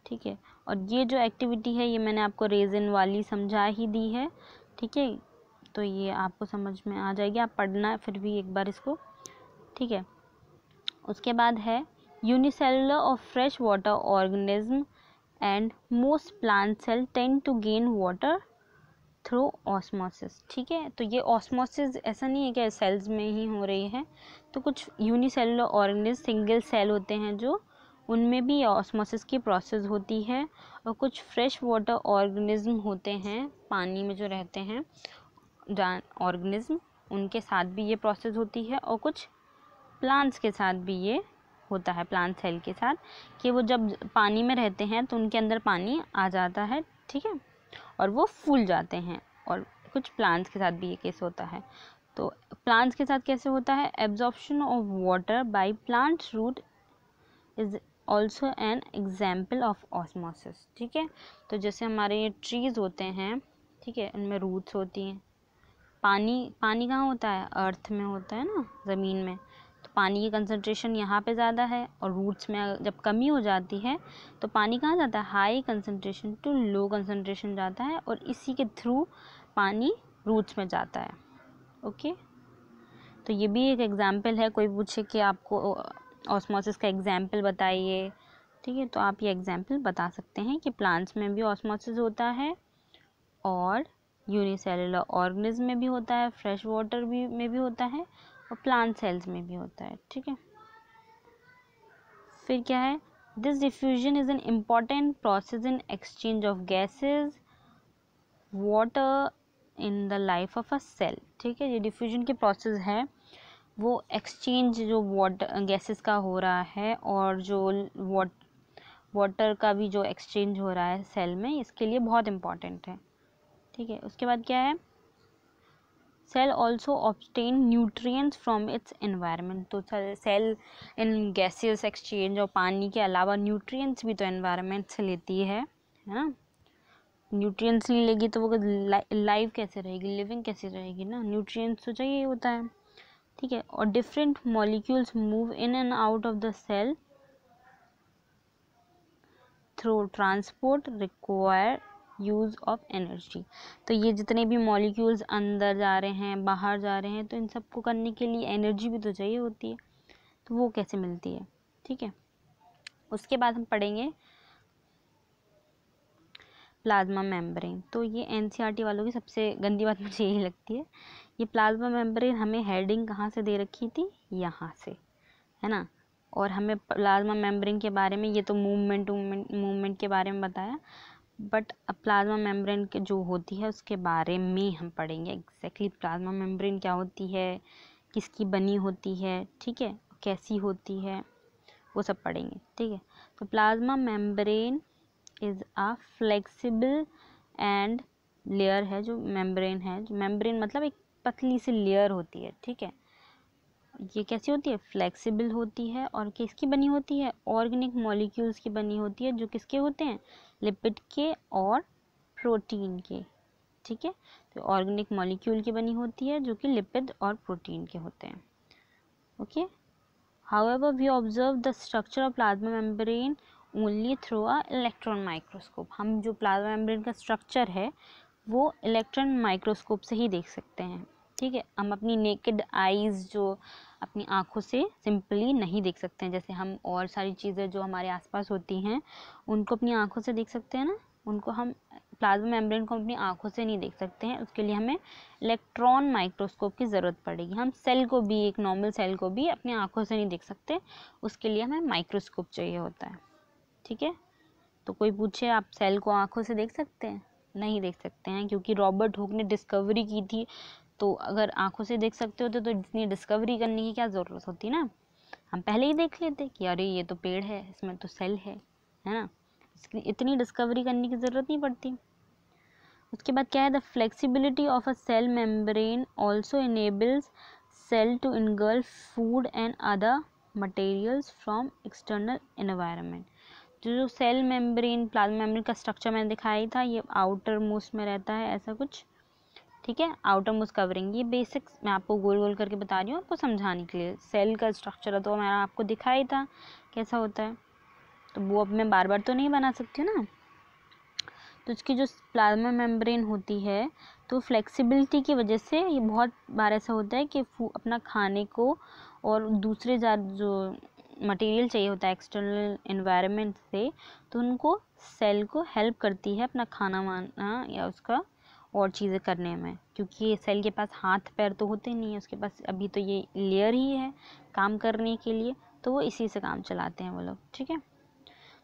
ठीक है और ये जो एक्टिविटी है ये मैंने आपको रेजन वाली समझा ही दी है ठीक है तो ये आपको समझ में आ जाएगी आप पढ़ना फिर भी एक बार इसको ठीक है उसके बाद है यूनिसेलुलर और fresh water organism and most plant cell tend to gain water through osmosis ठीक है तो ये ऑस्मोसिस ऐसा नहीं है कि सेल्स में ही हो रही है तो कुछ यूनिसेलुलर ऑर्गेनिज सिंगल सेल होते हैं जो उनमें भी ऑस्मोसिस की प्रोसेस होती है और कुछ फ्रेश वाटर ऑर्गेनिज्म होते हैं पानी में जो रहते हैं ऑर्गेनिज्म उनके साथ भी ये प्रोसेस होती है और कुछ प्लांट्स के साथ भी ये होता है प्लांट सेल के साथ कि वो जब पानी में रहते हैं तो उनके अंदर पानी आ जाता है ठीक है और वो फूल जाते हैं और कुछ प्लांट्स के साथ भी ये केस होता है तो प्लांट्स के साथ कैसे होता है absorption of water by plant root is also an example of osmosis ठीक है तो जैसे हमारे ये ट्रीज़ होते हैं ठीक है उनमें रूट्स होती हैं पानी पानी कहाँ होता है अर्थ में होता है ना ज़मीन में पानी की कंसनट्रेशन यहाँ पे ज़्यादा है और रूट्स में जब कमी हो जाती है तो पानी कहाँ जाता है high concentration to low concentration जाता है और इसी के थ्रू पानी रूट्स में जाता है ओके तो ये भी एक एग्ज़ाम्पल है कोई पूछे कि आपको ऑस्मोसिस का एग्ज़ाम्पल बताइए ठीक है तो आप ये एग्ज़ाम्पल बता सकते हैं कि प्लांट्स में भी ऑस्मोसिस होता है और यूनिसेलुलर ऑर्गेनिज्म में भी होता है फ्रेश वाटर भी में भी होता है और प्लांट सेल्स में भी होता है ठीक है फिर क्या है this diffusion is an important process in exchange of gases water in the life of a cell ठीक है ये डिफ्यूजन के प्रोसेस है वो एक्सचेंज जो वाटर गैसेस का हो रहा है और जो वाट वाटर का भी जो एक्सचेंज हो रहा है सेल में इसके लिए बहुत इम्पॉर्टेंट है ठीक है उसके बाद क्या है cell also obtain nutrients from its environment तो सेल इन गैसेज एक्सचेंज और पानी के अलावा न्यूट्रियस भी तो environment से लेती है है ना न्यूट्रिएंट्स नहीं लेगी तो वो लाइव कैसे रहेगी लिविंग कैसे रहेगी ना न्यूट्रिएंट्स तो चाहिए होता है ठीक है और different molecules move in and out of the cell through transport require use of energy तो ये जितने भी मॉलिक्यूल्स अंदर जा रहे हैं बाहर जा रहे हैं तो इन सबको करने के लिए एनर्जी भी तो चाहिए होती है तो वो कैसे मिलती है ठीक है उसके बाद हम पढ़ेंगे प्लाज्मा मेम्ब्रेन तो ये एनसीईआरटी e वालों की सबसे गंदी बात मुझे यही लगती है ये प्लाज्मा मेम्ब्रेन हमें हेडिंग कहाँ से दे रखी थी यहाँ से है ना और हमें प्लाज्मा मेम्ब्रेन के बारे में ये तो मूवमेंट मूवमेंट मूवमेंट के बारे में बताया बट प्लाज्मा मेम्ब्रेन के जो होती है उसके बारे में हम पढ़ेंगे एग्जैक्टली प्लाज्मा मेम्ब्रेन क्या होती है किसकी बनी होती है ठीक है कैसी होती है वो सब पढ़ेंगे ठीक है तो plasma membrane is a flexible and layer है जो मेम्ब्रेन है जो मेम्ब्रेन मतलब एक पतली सी लेयर होती है ठीक है ये कैसी होती है फ्लेक्सिबल होती है और किसकी बनी होती है ऑर्गेनिक मॉलिक्यूल्स की बनी होती है जो किसके होते हैं लिपिड के और प्रोटीन के ठीक है तो ऑर्गेनिक मॉलिक्यूल की बनी होती है जो कि लिपिड और प्रोटीन के होते हैं okay however we observe the structure of plasma membrane only through a electron microscope हम जो प्लाज्मा मेम्ब्रेन का स्ट्रक्चर है वो इलेक्ट्रॉन माइक्रोस्कोप से ही देख सकते हैं ठीक है हम अपनी नेकेड आईज जो अपनी आँखों से सिंपली नहीं देख सकते हैं जैसे हम और सारी चीज़ें जो हमारे आसपास होती हैं उनको अपनी आँखों से देख सकते हैं ना उनको हम प्लाज्मा मेम्ब्रेन को अपनी आँखों से नहीं देख सकते हैं उसके लिए हमें इलेक्ट्रॉन माइक्रोस्कोप की ज़रूरत पड़ेगी हम सेल को भी एक नॉर्मल सेल को भी अपनी आँखों से नहीं देख सकते उसके लिए हमें माइक्रोस्कोप चाहिए होता है ठीक है तो कोई पूछे आप सेल को आँखों से देख सकते हैं नहीं देख सकते हैं क्योंकि रॉबर्ट हुक ने डिस्कवरी की थी तो अगर आंखों से देख सकते होते तो इतनी तो डिस्कवरी करने की क्या ज़रूरत होती ना हम पहले ही देख लेते कि अरे ये तो पेड़ है इसमें तो सेल है है ना इसकी इतनी डिस्कवरी करने की ज़रूरत नहीं पड़ती उसके बाद क्या है the flexibility of a cell membrane also enables cell to engulf food and other materials from external environment जो जो सेल मेम्ब्रेन प्लाज्मा मेम्ब्रेन का स्ट्रक्चर मैंने दिखाया था ये आउटर मोस्ट में रहता है ऐसा कुछ ठीक है आउटर मोस्ट कवरिंग ये बेसिक्स मैं आपको गोल गोल करके बता रही हूँ आपको समझाने के लिए सेल का स्ट्रक्चर तो मैंने आपको दिखाई था कैसा होता है तो वो अब मैं बार बार तो नहीं बना सकती हूँ ना तो इसकी जो प्लाज्मा मेम्ब्रेन होती है तो फ्लेक्सिबिलिटी की वजह से ये बहुत बार ऐसा होता है कि अपना खाने को और दूसरे जो मटेरियल चाहिए होता है एक्सटर्नल इन्वायरमेंट से तो उनको सेल को हेल्प करती है अपना खाना वाना या उसका और चीज़ें करने में क्योंकि सेल के पास हाथ पैर तो होते नहीं है उसके पास अभी तो ये लेयर ही है काम करने के लिए तो वो इसी से काम चलाते हैं वो लोग ठीक है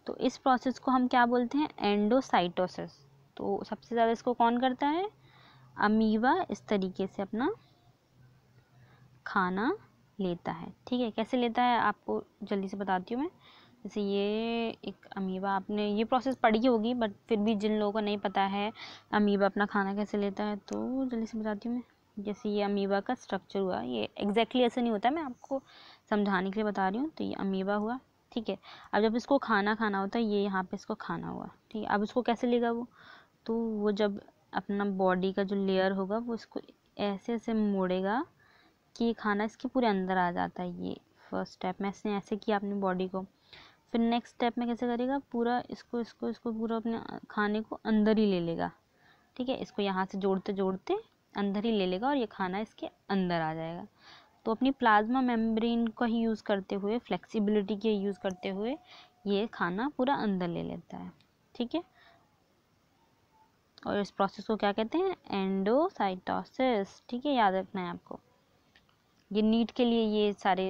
तो इस प्रोसेस को हम क्या बोलते हैं एंडोसाइटोसिस तो सबसे ज़्यादा इसको कौन करता है अमीवा इस तरीके से अपना खाना लेता है ठीक है कैसे लेता है आपको जल्दी से बताती हूँ मैं जैसे ये एक अमीबा आपने ये प्रोसेस पढ़ी होगी बट फिर भी जिन लोगों को नहीं पता है अमीबा अपना खाना कैसे लेता है तो जल्दी से बताती हूँ मैं जैसे ये अमीबा का स्ट्रक्चर हुआ ये एग्जैक्टली ऐसे नहीं होता मैं आपको समझाने के लिए बता रही हूँ तो ये अमीबा हुआ ठीक है अब जब इसको खाना खाना होता है ये यहाँ पे इसको खाना हुआ ठीक है अब इसको कैसे लेगा वो तो वो जब अपना बॉडी का जो लेयर होगा वो इसको ऐसे ऐसे मोड़ेगा कि खाना इसके पूरे अंदर आ जाता है ये फर्स्ट स्टेप मैं इसने ऐसे किया अपनी बॉडी को फिर नेक्स्ट स्टेप में कैसे करेगा पूरा इसको इसको इसको पूरा अपने खाने को अंदर ही ले लेगा ठीक है इसको यहाँ से जोड़ते जोड़ते अंदर ही ले लेगा और ये खाना इसके अंदर आ जाएगा तो अपनी प्लाज्मा मेम्ब्रेन का ही यूज़ करते हुए फ्लेक्सिबिलिटी के यूज़ करते हुए ये खाना पूरा अंदर ले लेता है ठीक है और इस प्रोसेस को क्या कहते हैं एंडोसाइटोसिस ठीक है याद रखना है आपको ये नीट के लिए ये सारे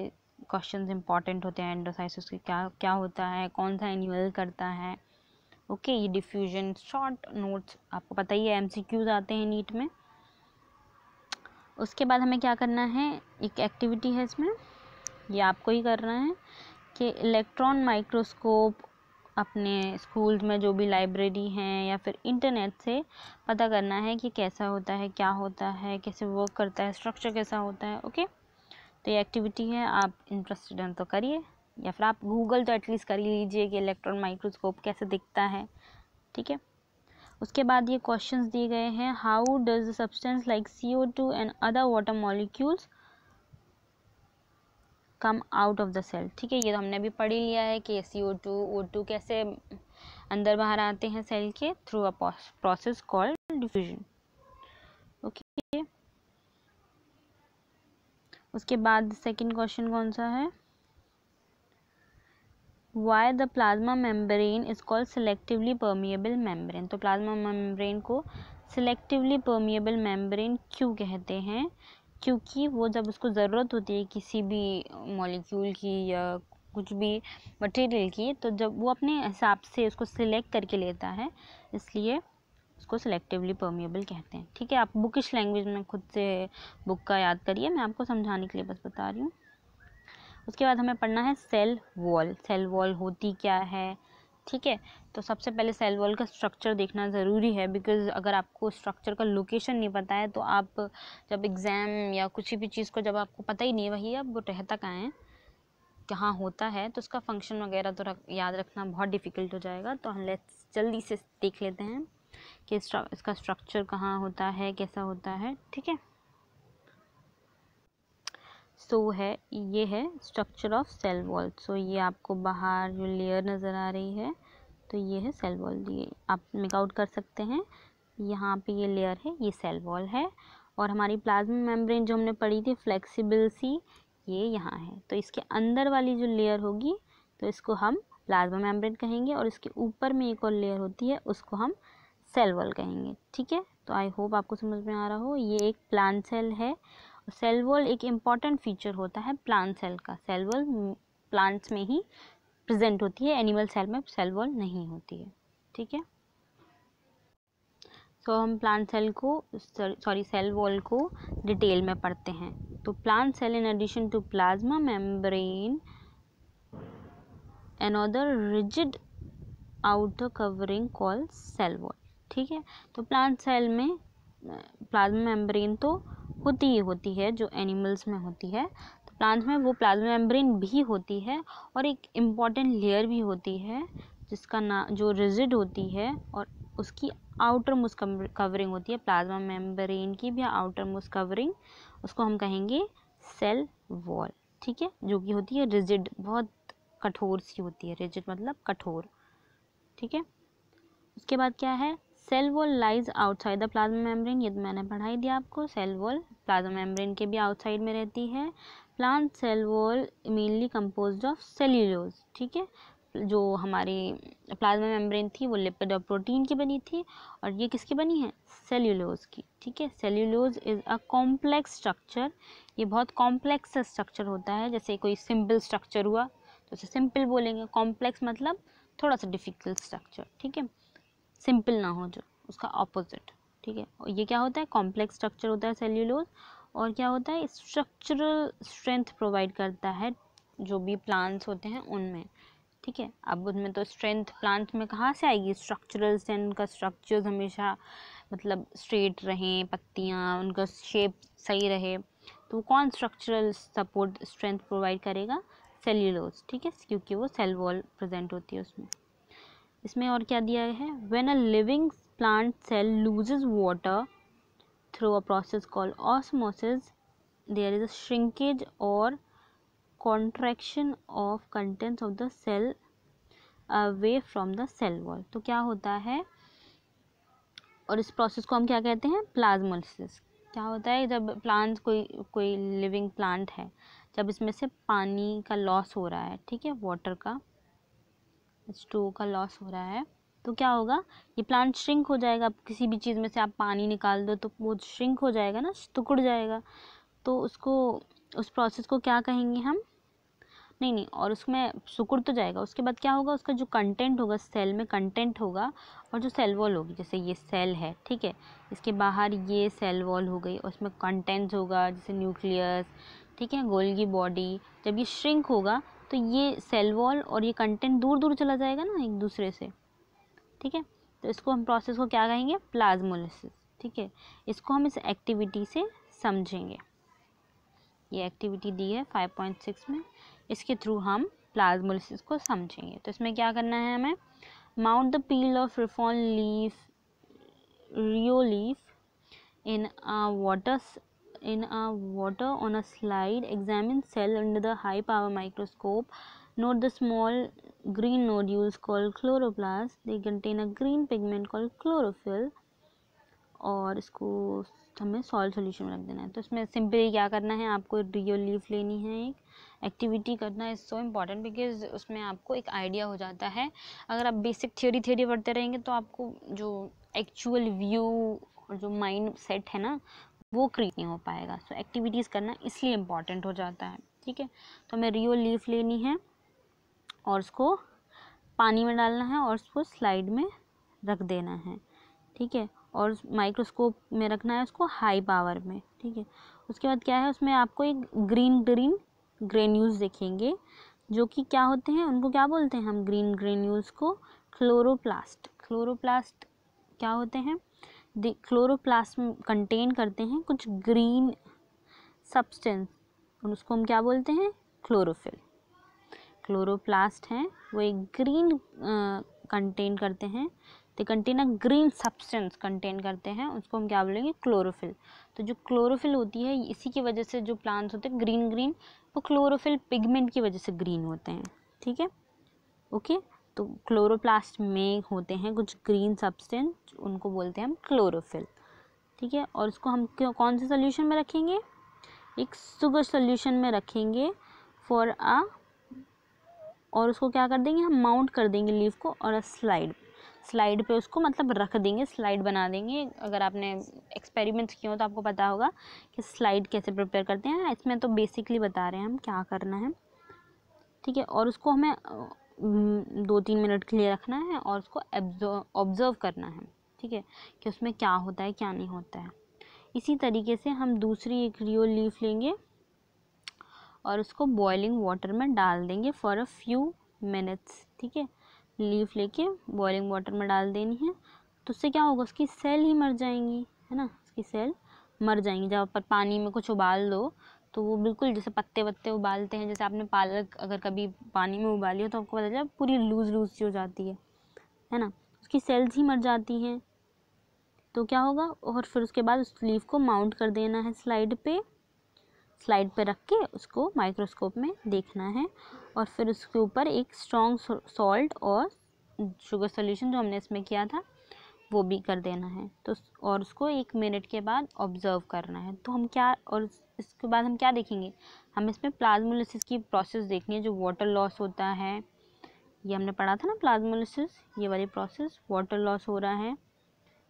क्वेश्चंस इंपॉर्टेंट होते हैं एंडोसाइसिस के क्या क्या होता है कौन सा एनिमल करता है ओके ये डिफ्यूजन शॉर्ट नोट्स आपको पता ही है एम आते हैं नीट में उसके बाद हमें क्या करना है एक एक्टिविटी है इसमें ये आपको ही करना है कि इलेक्ट्रॉन माइक्रोस्कोप अपने स्कूल में जो भी लाइब्रेरी हैं या फिर इंटरनेट से पता करना है कि कैसा होता है क्या होता है कैसे वर्क करता है स्ट्रक्चर कैसा होता है ओके okay? तो ये एक्टिविटी है आप इंटरेस्टेड हैं तो करिए या फिर आप गूगल तो एटलीस्ट कर लीजिए कि इलेक्ट्रॉन माइक्रोस्कोप कैसे दिखता है ठीक है उसके बाद ये क्वेश्चंस दिए गए हैं how does substance like C O two and other water molecules come out of the cell ठीक है ये तो हमने अभी पढ़ ही लिया है कि सी ओ टू ओ टू कैसे अंदर बाहर आते हैं सेल के through a process called diffusion okay उसके बाद सेकंड क्वेश्चन कौन सा है why the plasma membrane is called selectively permeable membrane तो प्लाज्मा मेम्ब्रेन को सिलेक्टिवली परमिएबल मेम्ब्रेन क्यों कहते हैं क्योंकि वो जब उसको ज़रूरत होती है किसी भी मॉलिक्यूल की या कुछ भी मटेरियल की तो जब वो अपने हिसाब से उसको सिलेक्ट करके लेता है इसलिए उसको सेलेक्टिवली परमिएबल कहते हैं ठीक है आप बुकिश लैंग्वेज में खुद से बुक का याद करिए मैं आपको समझाने के लिए बस बता रही हूँ उसके बाद हमें पढ़ना है सेल वॉल सेल वॉल होती क्या है ठीक है तो सबसे पहले सेल वॉल का स्ट्रक्चर देखना ज़रूरी है बिकॉज़ अगर आपको स्ट्रक्चर का लोकेशन नहीं पता है तो आप जब एग्ज़ाम या कुछ भी चीज़ को जब आपको पता ही नहीं वही आप वो रहता कहाँ है कहाँ होता है तो उसका फंक्शन वगैरह तो रख, याद रखना बहुत डिफ़िकल्ट हो जाएगा तो हम लेट्स जल्दी से देख लेते हैं कि इसका स्ट्रक्चर कहाँ होता है कैसा होता है ठीक है सो so, है ये है structure of cell wall so ये आपको बाहर जो लेयर नज़र आ रही है तो ये है सेल वॉल ये आप मेकआउट कर सकते हैं यहाँ पे ये लेयर है ये सेल वॉल है और हमारी प्लाज्मा मेम्ब्रेन जो हमने पढ़ी थी फ्लेक्सिबल सी ये यहाँ है तो इसके अंदर वाली जो लेयर होगी तो इसको हम प्लाज्मा मेम्ब्रेन कहेंगे और इसके ऊपर में एक और लेयर होती है उसको हम सेल वॉल कहेंगे ठीक है तो आई होप आपको समझ में आ रहा हो ये एक प्लान सेल है सेल वॉल एक इम्पॉर्टेंट फीचर होता है प्लांट सेल का सेल वॉल प्लांट्स में ही प्रेजेंट होती है एनिमल सेल में सेल वॉल नहीं होती है ठीक है सो so, हम प्लांट सेल को सॉरी सेल वॉल को डिटेल में पढ़ते हैं तो plant cell in addition to plasma membrane another rigid outer covering call cell wall ठीक है तो प्लांट सेल में प्लाज्मा मेम्ब्रेन तो होती ही होती है जो एनिमल्स में होती है तो प्लांट्स में वो प्लाज्मा मेम्ब्रेन भी होती है और एक इम्पॉर्टेंट लेयर भी होती है जिसका ना जो रिजिड होती है और उसकी आउटर मोस्ट कवरिंग होती है प्लाज्मा मेम्ब्रेन की भी आउटर मोस्ट कवरिंग उसको हम कहेंगे सेल वॉल ठीक है जो कि होती है रिजिड बहुत कठोर सी होती है रिजिड मतलब कठोर ठीक है उसके बाद क्या है cell wall lies outside the plasma membrane ये तो मैंने पढ़ाई दिया आपको सेल वॉल प्लाज्मा मेम्ब्रेन के भी आउटसाइड में रहती है plant cell wall mainly compose of cellulose ठीक है जो हमारी प्लाज्मा मेम्ब्रेन थी वो लिपिड और प्रोटीन की बनी थी और ये किसकी बनी है सेल्यूलोज की ठीक है cellulose is a complex structure ये बहुत कॉम्प्लेक्स स्ट्रक्चर होता है जैसे कोई सिंपल स्ट्रक्चर हुआ तो उसे सिंपल बोलेंगे कॉम्प्लेक्स मतलब थोड़ा सा डिफिकल्ट स्ट्रक्चर ठीक है सिंपल ना हो जो उसका ऑपोजिट ठीक है और ये क्या होता है कॉम्प्लेक्स स्ट्रक्चर होता है सेल्यूलोज और क्या होता है स्ट्रक्चरल स्ट्रेंथ प्रोवाइड करता है जो भी प्लांट्स होते हैं उनमें ठीक है अब उनमें तो स्ट्रेंथ प्लांट में कहाँ से आएगी स्ट्रक्चरल स्ट्रेंथ का स्ट्रक्चर हमेशा मतलब स्ट्रेट रहें पत्तियाँ उनका शेप सही रहे तो कौन स्ट्रक्चरल सपोर्ट स्ट्रेंथ प्रोवाइड करेगा सेल्यूलोज ठीक है क्योंकि वो सेल वॉल प्रेजेंट होती है उसमें इसमें और क्या दिया है when a living plant cell loses water through a process call osmosis there is a shrinkage और contraction of contents of the cell away from the cell wall तो क्या होता है और इस प्रोसेस को हम क्या कहते हैं प्लाज्मोलिसिस क्या होता है जब प्लांट कोई कोई लिविंग प्लांट है जब इसमें से पानी का लॉस हो रहा है ठीक है वाटर का एच टू का लॉस हो रहा है तो क्या होगा ये प्लांट श्रिंक हो जाएगा आप किसी भी चीज़ में से आप पानी निकाल दो तो वो श्रिंक हो जाएगा ना टुकड़ जाएगा तो उसको उस प्रोसेस को क्या कहेंगे हम नहीं नहीं और उसमें सुकुड़ तो जाएगा उसके बाद क्या होगा उसका जो कंटेंट होगा सेल में कंटेंट होगा और जो सेल वॉल होगी जैसे ये सेल है ठीक है इसके बाहर ये सेल वॉल हो गई उसमें कंटेंट होगा जैसे न्यूक्लियस ठीक है गोल्गी बॉडी जब ये श्रिंक होगा तो ये सेल वॉल और ये कंटेंट दूर दूर चला जाएगा ना एक दूसरे से ठीक है तो इसको हम प्रोसेस को क्या कहेंगे प्लाज्मोलिसिस ठीक है इसको हम इस एक्टिविटी से समझेंगे ये एक्टिविटी दी है 5.6 में इसके थ्रू हम प्लाज्मोलिसिस को समझेंगे तो इसमें क्या करना है हमें माउंट द पील ऑफ रिफॉन leaf rhoeo leaf in water in a water on a slide examine cell under the high power microscope note the small green nodules called chloroplasts they contain a green pigment called chlorophyll और इसको हमें salt solution में रख देना है तो इसमें simply क्या करना है आपको रियल लीफ लेनी है एक एक्टिविटी करना इज़ सो इम्पॉर्टेंट बिकॉज उसमें आपको एक आइडिया हो जाता है अगर आप बेसिक थ्योरी थ्योरी पढ़ते रहेंगे तो आपको जो एक्चुअल व्यू और जो माइंड सेट है ना वो क्रिएट नहीं हो पाएगा सो so, एक्टिविटीज़ करना इसलिए इम्पॉर्टेंट हो जाता है ठीक है तो हमें रियो लीफ लेनी है और उसको पानी में डालना है और उसको स्लाइड में रख देना है ठीक है और माइक्रोस्कोप में रखना है उसको हाई पावर में ठीक है उसके बाद क्या है उसमें आपको एक ग्रीन ग्रीन ग्रेन्यूल्स देखेंगे जो कि क्या होते हैं उनको क्या बोलते हैं हम ग्रीन ग्रेन्यूल्स को क्लोरोप्लास्ट क्लोरोप्लास्ट क्या होते हैं क्लोरोप्लास्ट कंटेन करते हैं कुछ ग्रीन सब्सटेंस और उसको हम क्या बोलते हैं क्लोरोफिल क्लोरोप्लास्ट हैं वो एक ग्रीन कंटेन करते हैं they contain a green substance contain करते हैं उसको हम क्या बोलेंगे क्लोरोफिल तो जो क्लोरोफिल होती है इसी की वजह से जो प्लांट्स होते हैं ग्रीन ग्रीन वो क्लोरोफिल पिगमेंट की वजह से ग्रीन होते हैं ठीक है ओके तो क्लोरोप्लास्ट में होते हैं कुछ ग्रीन सब्सटेंस उनको बोलते हैं हम क्लोरोफिल ठीक है और इसको हम कौन से सोल्यूशन में रखेंगे एक सुगर सोल्यूशन में रखेंगे फॉर अ और उसको क्या कर देंगे हम माउंट कर देंगे लीव को और स्लाइड स्लाइड पे उसको मतलब रख देंगे स्लाइड बना देंगे अगर आपने एक्सपेरिमेंट्स किए हो तो आपको पता होगा कि स्लाइड कैसे प्रिपेयर करते हैं इसमें तो बेसिकली बता रहे हैं हम क्या करना है ठीक है और उसको हमें दो तीन मिनट के लिए रखना है और उसको ऑब्ज़र्व करना है ठीक है कि उसमें क्या होता है क्या नहीं होता है इसी तरीके से हम दूसरी एक रियो लीफ लेंगे और उसको बॉयलिंग वाटर में डाल देंगे फॉर अ फ्यू मिनट्स ठीक है लीफ लेके बॉइलिंग वाटर में डाल देनी है तो उससे क्या होगा उसकी सेल ही मर जाएंगी है ना उसकी सेल मर जाएंगी जब पर पानी में कुछ उबाल दो तो वो बिल्कुल जैसे पत्ते वत्ते उबालते हैं जैसे आपने पालक अगर कभी पानी में उबाली हो तो आपको पता चला पूरी लूज़ लूज़ सी हो जाती है है ना उसकी सेल्स ही मर जाती हैं तो क्या होगा और फिर उसके बाद उस लीफ को माउंट कर देना है स्लाइड पे स्लाइड पे रख के उसको माइक्रोस्कोप में देखना है और फिर उसके ऊपर एक स्ट्रॉन्ग सॉल्ट और शुगर सोल्यूशन जो हमने इसमें किया था वो भी कर देना है तो और उसको एक मिनट के बाद ऑब्ज़र्व करना है तो हम क्या और इसके बाद हम क्या देखेंगे हम इसमें प्लाज्मोलिसिस की प्रोसेस देखनी है जो वाटर लॉस होता है ये हमने पढ़ा था ना प्लाज्मोलिसिस ये वाली प्रोसेस वाटर लॉस हो रहा है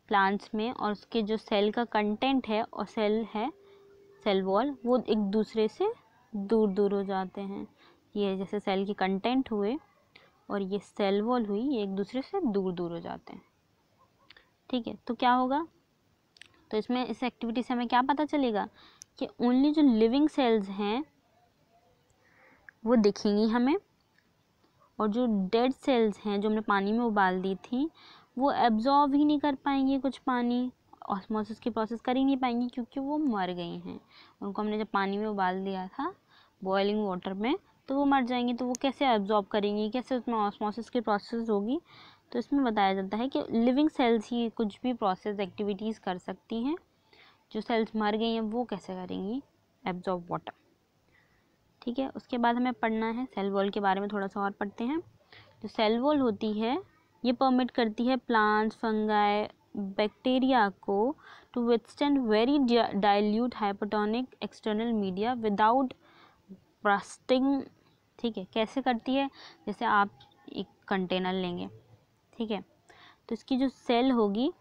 प्लांट्स में और उसके जो सेल का कंटेंट है और सेल है सेल वॉल वो एक दूसरे से दूर दूर हो जाते हैं ये जैसे सेल के कंटेंट हुए और ये सेल वॉल हुई ये एक दूसरे से दूर दूर हो जाते हैं ठीक है तो क्या होगा तो इसमें इस एक्टिविटी से हमें क्या पता चलेगा कि ओनली जो लिविंग सेल्स हैं वो दिखेंगी हमें और जो डेड सेल्स हैं जो हमने पानी में उबाल दी थी वो एब्जॉर्व ही नहीं कर पाएंगे कुछ पानी ऑस्मोसिस की प्रोसेस कर ही नहीं पाएंगी क्योंकि वो मर गई हैं उनको हमने जब पानी में उबाल दिया था बॉयलिंग वाटर में तो वो मर जाएंगी तो वो कैसे एब्जॉर्ब करेंगी कैसे उसमें ऑस्मोसिस की प्रोसेस होगी तो इसमें बताया जाता है कि लिविंग सेल्स ही कुछ भी प्रोसेस एक्टिविटीज़ कर सकती हैं जो सेल्स मर गई हैं वो कैसे करेंगी एब्जॉर्ब वाटर ठीक है उसके बाद हमें पढ़ना है सेल वॉल के बारे में थोड़ा सा और पढ़ते हैं जो सेल वॉल होती है ये परमिट करती है प्लांट्स फंगाई बैक्टीरिया को to withstand very dilute hypotonic external media without bursting ठीक है कैसे करती है जैसे आप एक कंटेनर लेंगे ठीक है तो इसकी जो सेल होगी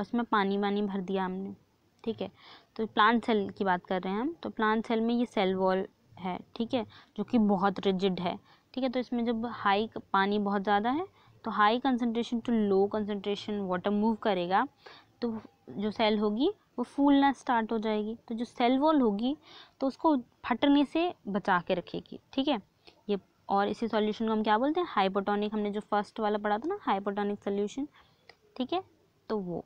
उसमें पानी वानी भर दिया हमने ठीक है तो प्लांट सेल की बात कर रहे हैं हम तो प्लांट सेल में ये सेल वॉल है ठीक है जो कि बहुत रिजिड है ठीक है तो इसमें जब हाई पानी बहुत ज़्यादा है तो high concentration to low concentration water move करेगा तो जो सेल होगी वो फूलना स्टार्ट हो जाएगी तो जो सेल वॉल होगी तो उसको फटने से बचा के रखेगी ठीक है और इसी सॉल्यूशन को हम क्या बोलते हैं हाइपोटोनिक हमने जो फर्स्ट वाला पढ़ा था ना हाइपोटोनिक सोल्यूशन ठीक है तो वो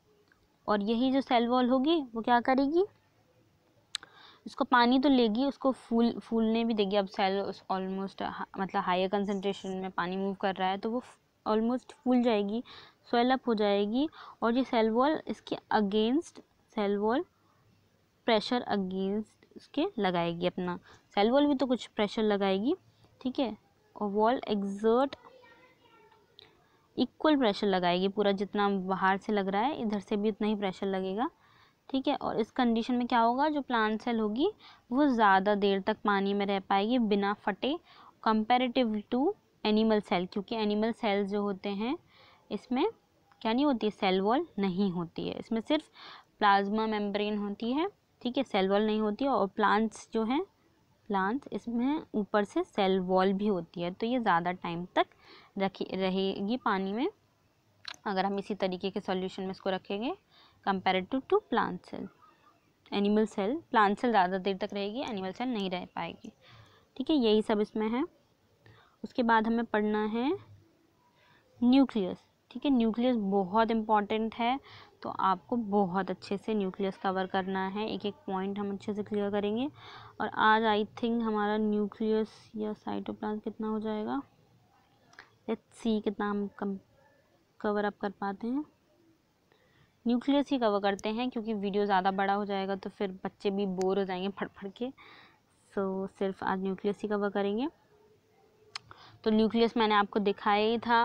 और यही जो सेल वॉल होगी वो क्या करेगी उसको पानी तो लेगी उसको फूल फूलने भी देगी अब सेल ऑलमोस्ट मतलब हायर कंसनट्रेशन में पानी मूव कर रहा है तो वो ऑलमोस्ट फूल जाएगी स्वेल अप हो जाएगी और ये सेल वॉल इसके against cell wall pressure against इसके लगाएगी अपना सेल वॉल भी तो कुछ प्रेशर लगाएगी ठीक है और वॉल एग्जर्ट इक्वल प्रेशर लगाएगी पूरा जितना बाहर से लग रहा है इधर से भी उतना ही प्रेशर लगेगा ठीक है और इस कंडीशन में क्या होगा जो प्लांट सेल होगी वो ज़्यादा देर तक पानी में रह पाएगी बिना फटे कंपेरेटिव टू एनिमल सेल क्योंकि एनिमल सेल्स जो होते हैं इसमें क्या नहीं होती है सेल वॉल नहीं होती है इसमें सिर्फ प्लाज्मा मेम्ब्रेन होती है ठीक है सेल वॉल नहीं होती है और प्लांट्स जो हैं प्लांट्स इसमें ऊपर से सेल वॉल भी होती है तो ये ज़्यादा टाइम तक रखी रहेगी पानी में अगर हम इसी तरीके के सॉल्यूशन में इसको रखेंगे comparative to plant cell animal cell plant cell ज़्यादा देर तक रहेगी एनिमल सेल नहीं रह पाएगी ठीक है यही सब इसमें है उसके बाद हमें पढ़ना है न्यूक्लियस ठीक है न्यूक्लियस बहुत इम्पॉर्टेंट है तो आपको बहुत अच्छे से न्यूक्लियस कवर करना है एक एक पॉइंट हम अच्छे से क्लियर करेंगे और आज आई थिंक हमारा न्यूक्लियस या साइटोप्लाज कितना हो जाएगा लेट्स सी कितना हम कम कवर अप कर पाते हैं न्यूक्लियस ही कवर करते हैं क्योंकि वीडियो ज़्यादा बड़ा हो जाएगा तो फिर बच्चे भी बोर हो जाएंगे फट फट के सो so, सिर्फ आज न्यूक्लियस ही कवर करेंगे तो न्यूक्लियस मैंने आपको दिखाया ही था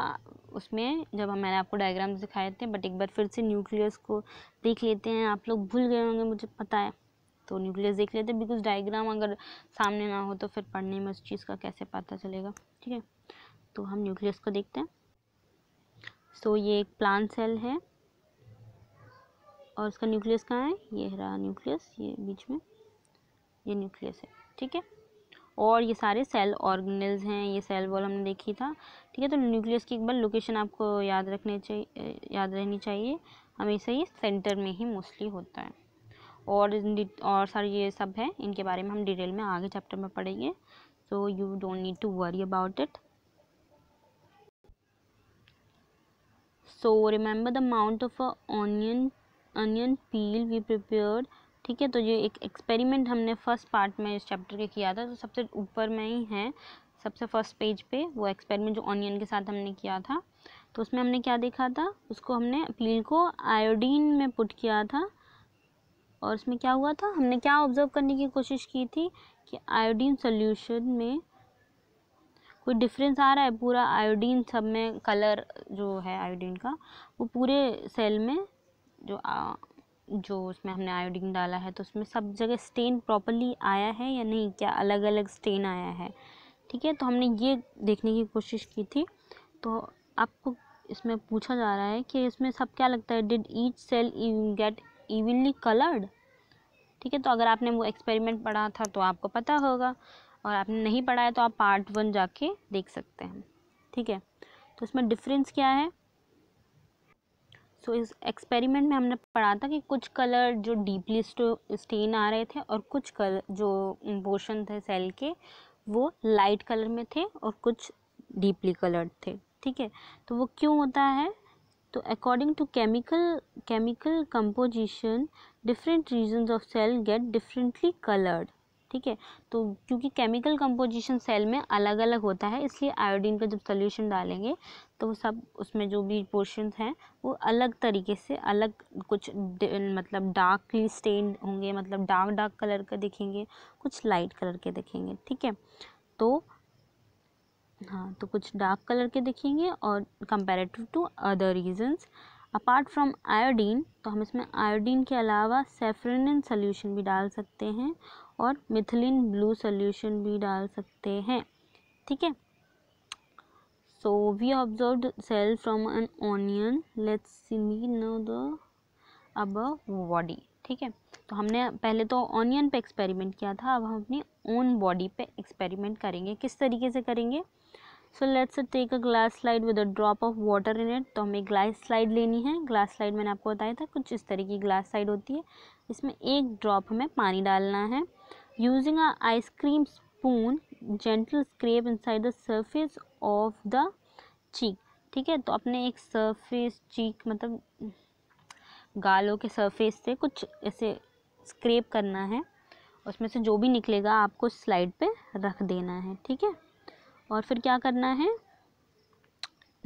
उसमें जब हम मैंने आपको डायग्राम दिखाए थे बट एक बार फिर से न्यूक्लियस को देख लेते हैं आप लोग भूल गए होंगे मुझे पता है तो न्यूक्लियस देख लेते हैं बिकॉज डायग्राम अगर सामने ना हो तो फिर पढ़ने में उस चीज़ का कैसे पता चलेगा ठीक है तो हम न्यूक्लियस को देखते हैं सो so, ये एक प्लान सेल है और उसका न्यूक्लियस कहाँ है ये रहा न्यूक्लियस ये बीच में ये न्यूक्लियस है ठीक है और ये सारे सेल ऑर्गेनल्स हैं ये सेल वॉल हमने देखी था ठीक है तो न्यूक्लियस की एक बार लोकेशन आपको याद रखने चाहिए याद रहनी चाहिए हमेशा ये सेंटर में ही मोस्टली होता है और और सर ये सब है इनके बारे में हम डिटेल में आगे चैप्टर में पढ़ेंगे so you don't need to worry about it so remember the amount of onion onion peel we prepared ठीक है तो ये एक एक्सपेरिमेंट हमने फर्स्ट पार्ट में इस चैप्टर के किया था तो सबसे ऊपर में ही है सबसे फर्स्ट पेज पे वो एक्सपेरिमेंट जो ऑनियन के साथ हमने किया था तो उसमें हमने क्या देखा था उसको हमने अपील को आयोडीन में पुट किया था और उसमें क्या हुआ था हमने क्या ऑब्जर्व करने की कोशिश की थी कि आयोडीन सोल्यूशन में कोई डिफरेंस आ रहा है पूरा आयोडीन सब में कलर जो है आयोडीन का वो पूरे सेल में जो जो उसमें हमने आयोडीन डाला है तो उसमें सब जगह स्टेन प्रॉपरली आया है या नहीं क्या अलग अलग स्टेन आया है ठीक है तो हमने ये देखने की कोशिश की थी तो आपको इसमें पूछा जा रहा है कि इसमें सब क्या लगता है did each cell get evenly coloured ठीक है तो अगर आपने वो एक्सपेरिमेंट पढ़ा था तो आपको पता होगा और आपने नहीं पढ़ा है तो आप पार्ट वन जाके देख सकते हैं ठीक है तो इसमें डिफरेंस क्या है सो तो so, इस एक्सपेरिमेंट में हमने पढ़ा था कि कुछ कलर जो डीपली स्टेन आ रहे थे और कुछ कलर जो पोर्शन थे सेल के वो लाइट कलर में थे और कुछ डीपली कलर्ड थे ठीक है तो वो क्यों होता है तो according to chemical chemical composition different region of cell get differently coloured ठीक है तो क्योंकि केमिकल कंपोजिशन सेल में अलग अलग होता है इसलिए आयोडीन का जब सोल्यूशन डालेंगे तो सब उसमें जो भी पोर्शन हैं वो अलग तरीके से अलग कुछ मतलब डार्कली स्टेन होंगे मतलब डार्क डार्क कलर के दिखेंगे कुछ लाइट कलर के दिखेंगे ठीक है तो हाँ तो कुछ डार्क कलर के दिखेंगे और comparative to other regions apart from iodine तो हम इसमें आयोडीन के अलावा सेफ्रेनिन सोल्यूशन भी डाल सकते हैं और मिथिलिन ब्लू सोल्यूशन भी डाल सकते हैं ठीक है so we observed cell from an onion let's see now the अब बॉडी ठीक है तो हमने पहले तो ऑनियन पे एक्सपेरिमेंट किया था अब हम अपनी ओन बॉडी पे एक्सपेरिमेंट करेंगे किस तरीके से करेंगे so let's take a glass slide with a drop of water in it तो हमें ग्लास स्लाइड लेनी है ग्लास स्लाइड मैंने आपको बताया था कुछ इस तरह की ग्लास स्लाइड होती है इसमें एक ड्रॉप हमें पानी डालना है Using a ice cream spoon, gentle scrape inside the surface of the cheek. ठीक है तो अपने एक सरफेस चीक मतलब गालों के सरफेस से कुछ ऐसे स्क्रेप करना है उसमें से जो भी निकलेगा आपको स्लाइड पे रख देना है ठीक है और फिर क्या करना है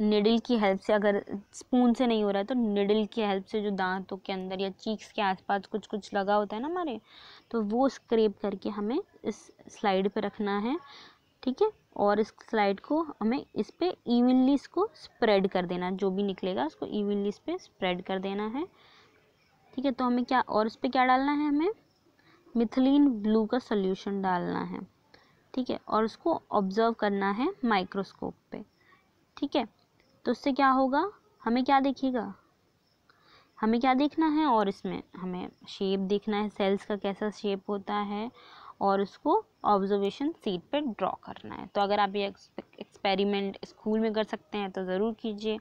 निडल की हेल्प से अगर स्पून से नहीं हो रहा है तो निडल की हेल्प से जो दांतों के अंदर या चीक्स के आसपास कुछ कुछ लगा होता है ना हमारे तो वो स्क्रेप करके हमें इस स्लाइड पे रखना है ठीक है और इस स्लाइड को हमें इस पर इवनली इसको स्प्रेड कर देना जो भी निकलेगा उसको इवनली इस पर स्प्रेड कर देना है ठीक है तो हमें क्या और इस पर क्या डालना है हमें मिथिलीन ब्लू का सोल्यूशन डालना है ठीक है और उसको ऑब्ज़र्व करना है माइक्रोस्कोप पे ठीक है तो उससे क्या होगा हमें क्या देखिएगा हमें क्या देखना है और इसमें हमें शेप देखना है सेल्स का कैसा शेप होता है और उसको ऑब्जर्वेशन सीट पर ड्रॉ करना है तो अगर आप ये एक्सपेरिमेंट स्कूल में कर सकते हैं तो ज़रूर कीजिए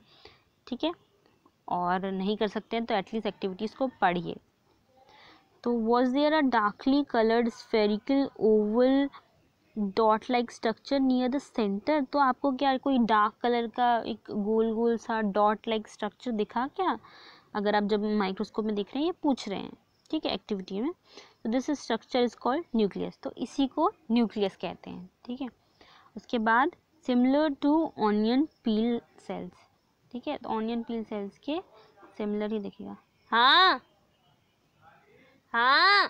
ठीक है और नहीं कर सकते हैं तो एटलीस्ट एक्टिविटीज़ को पढ़िए तो was there a darkly coloured spherical oval dot like structure near the centre तो आपको क्या कोई डार्क कलर का एक गोल गोल सा डॉट लाइक स्ट्रक्चर दिखा क्या अगर आप जब माइक्रोस्कोप में देख रहे हैं ये पूछ रहे हैं ठीक है एक्टिविटी में तो this structure is called nucleus तो इसी को न्यूक्लियस कहते हैं ठीक है उसके बाद similar to onion peel cells ठीक है तो ऑनियन पील सेल्स के सिमिलर ही दिखेगा हाँ हाँ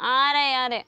आ रहे आ रहे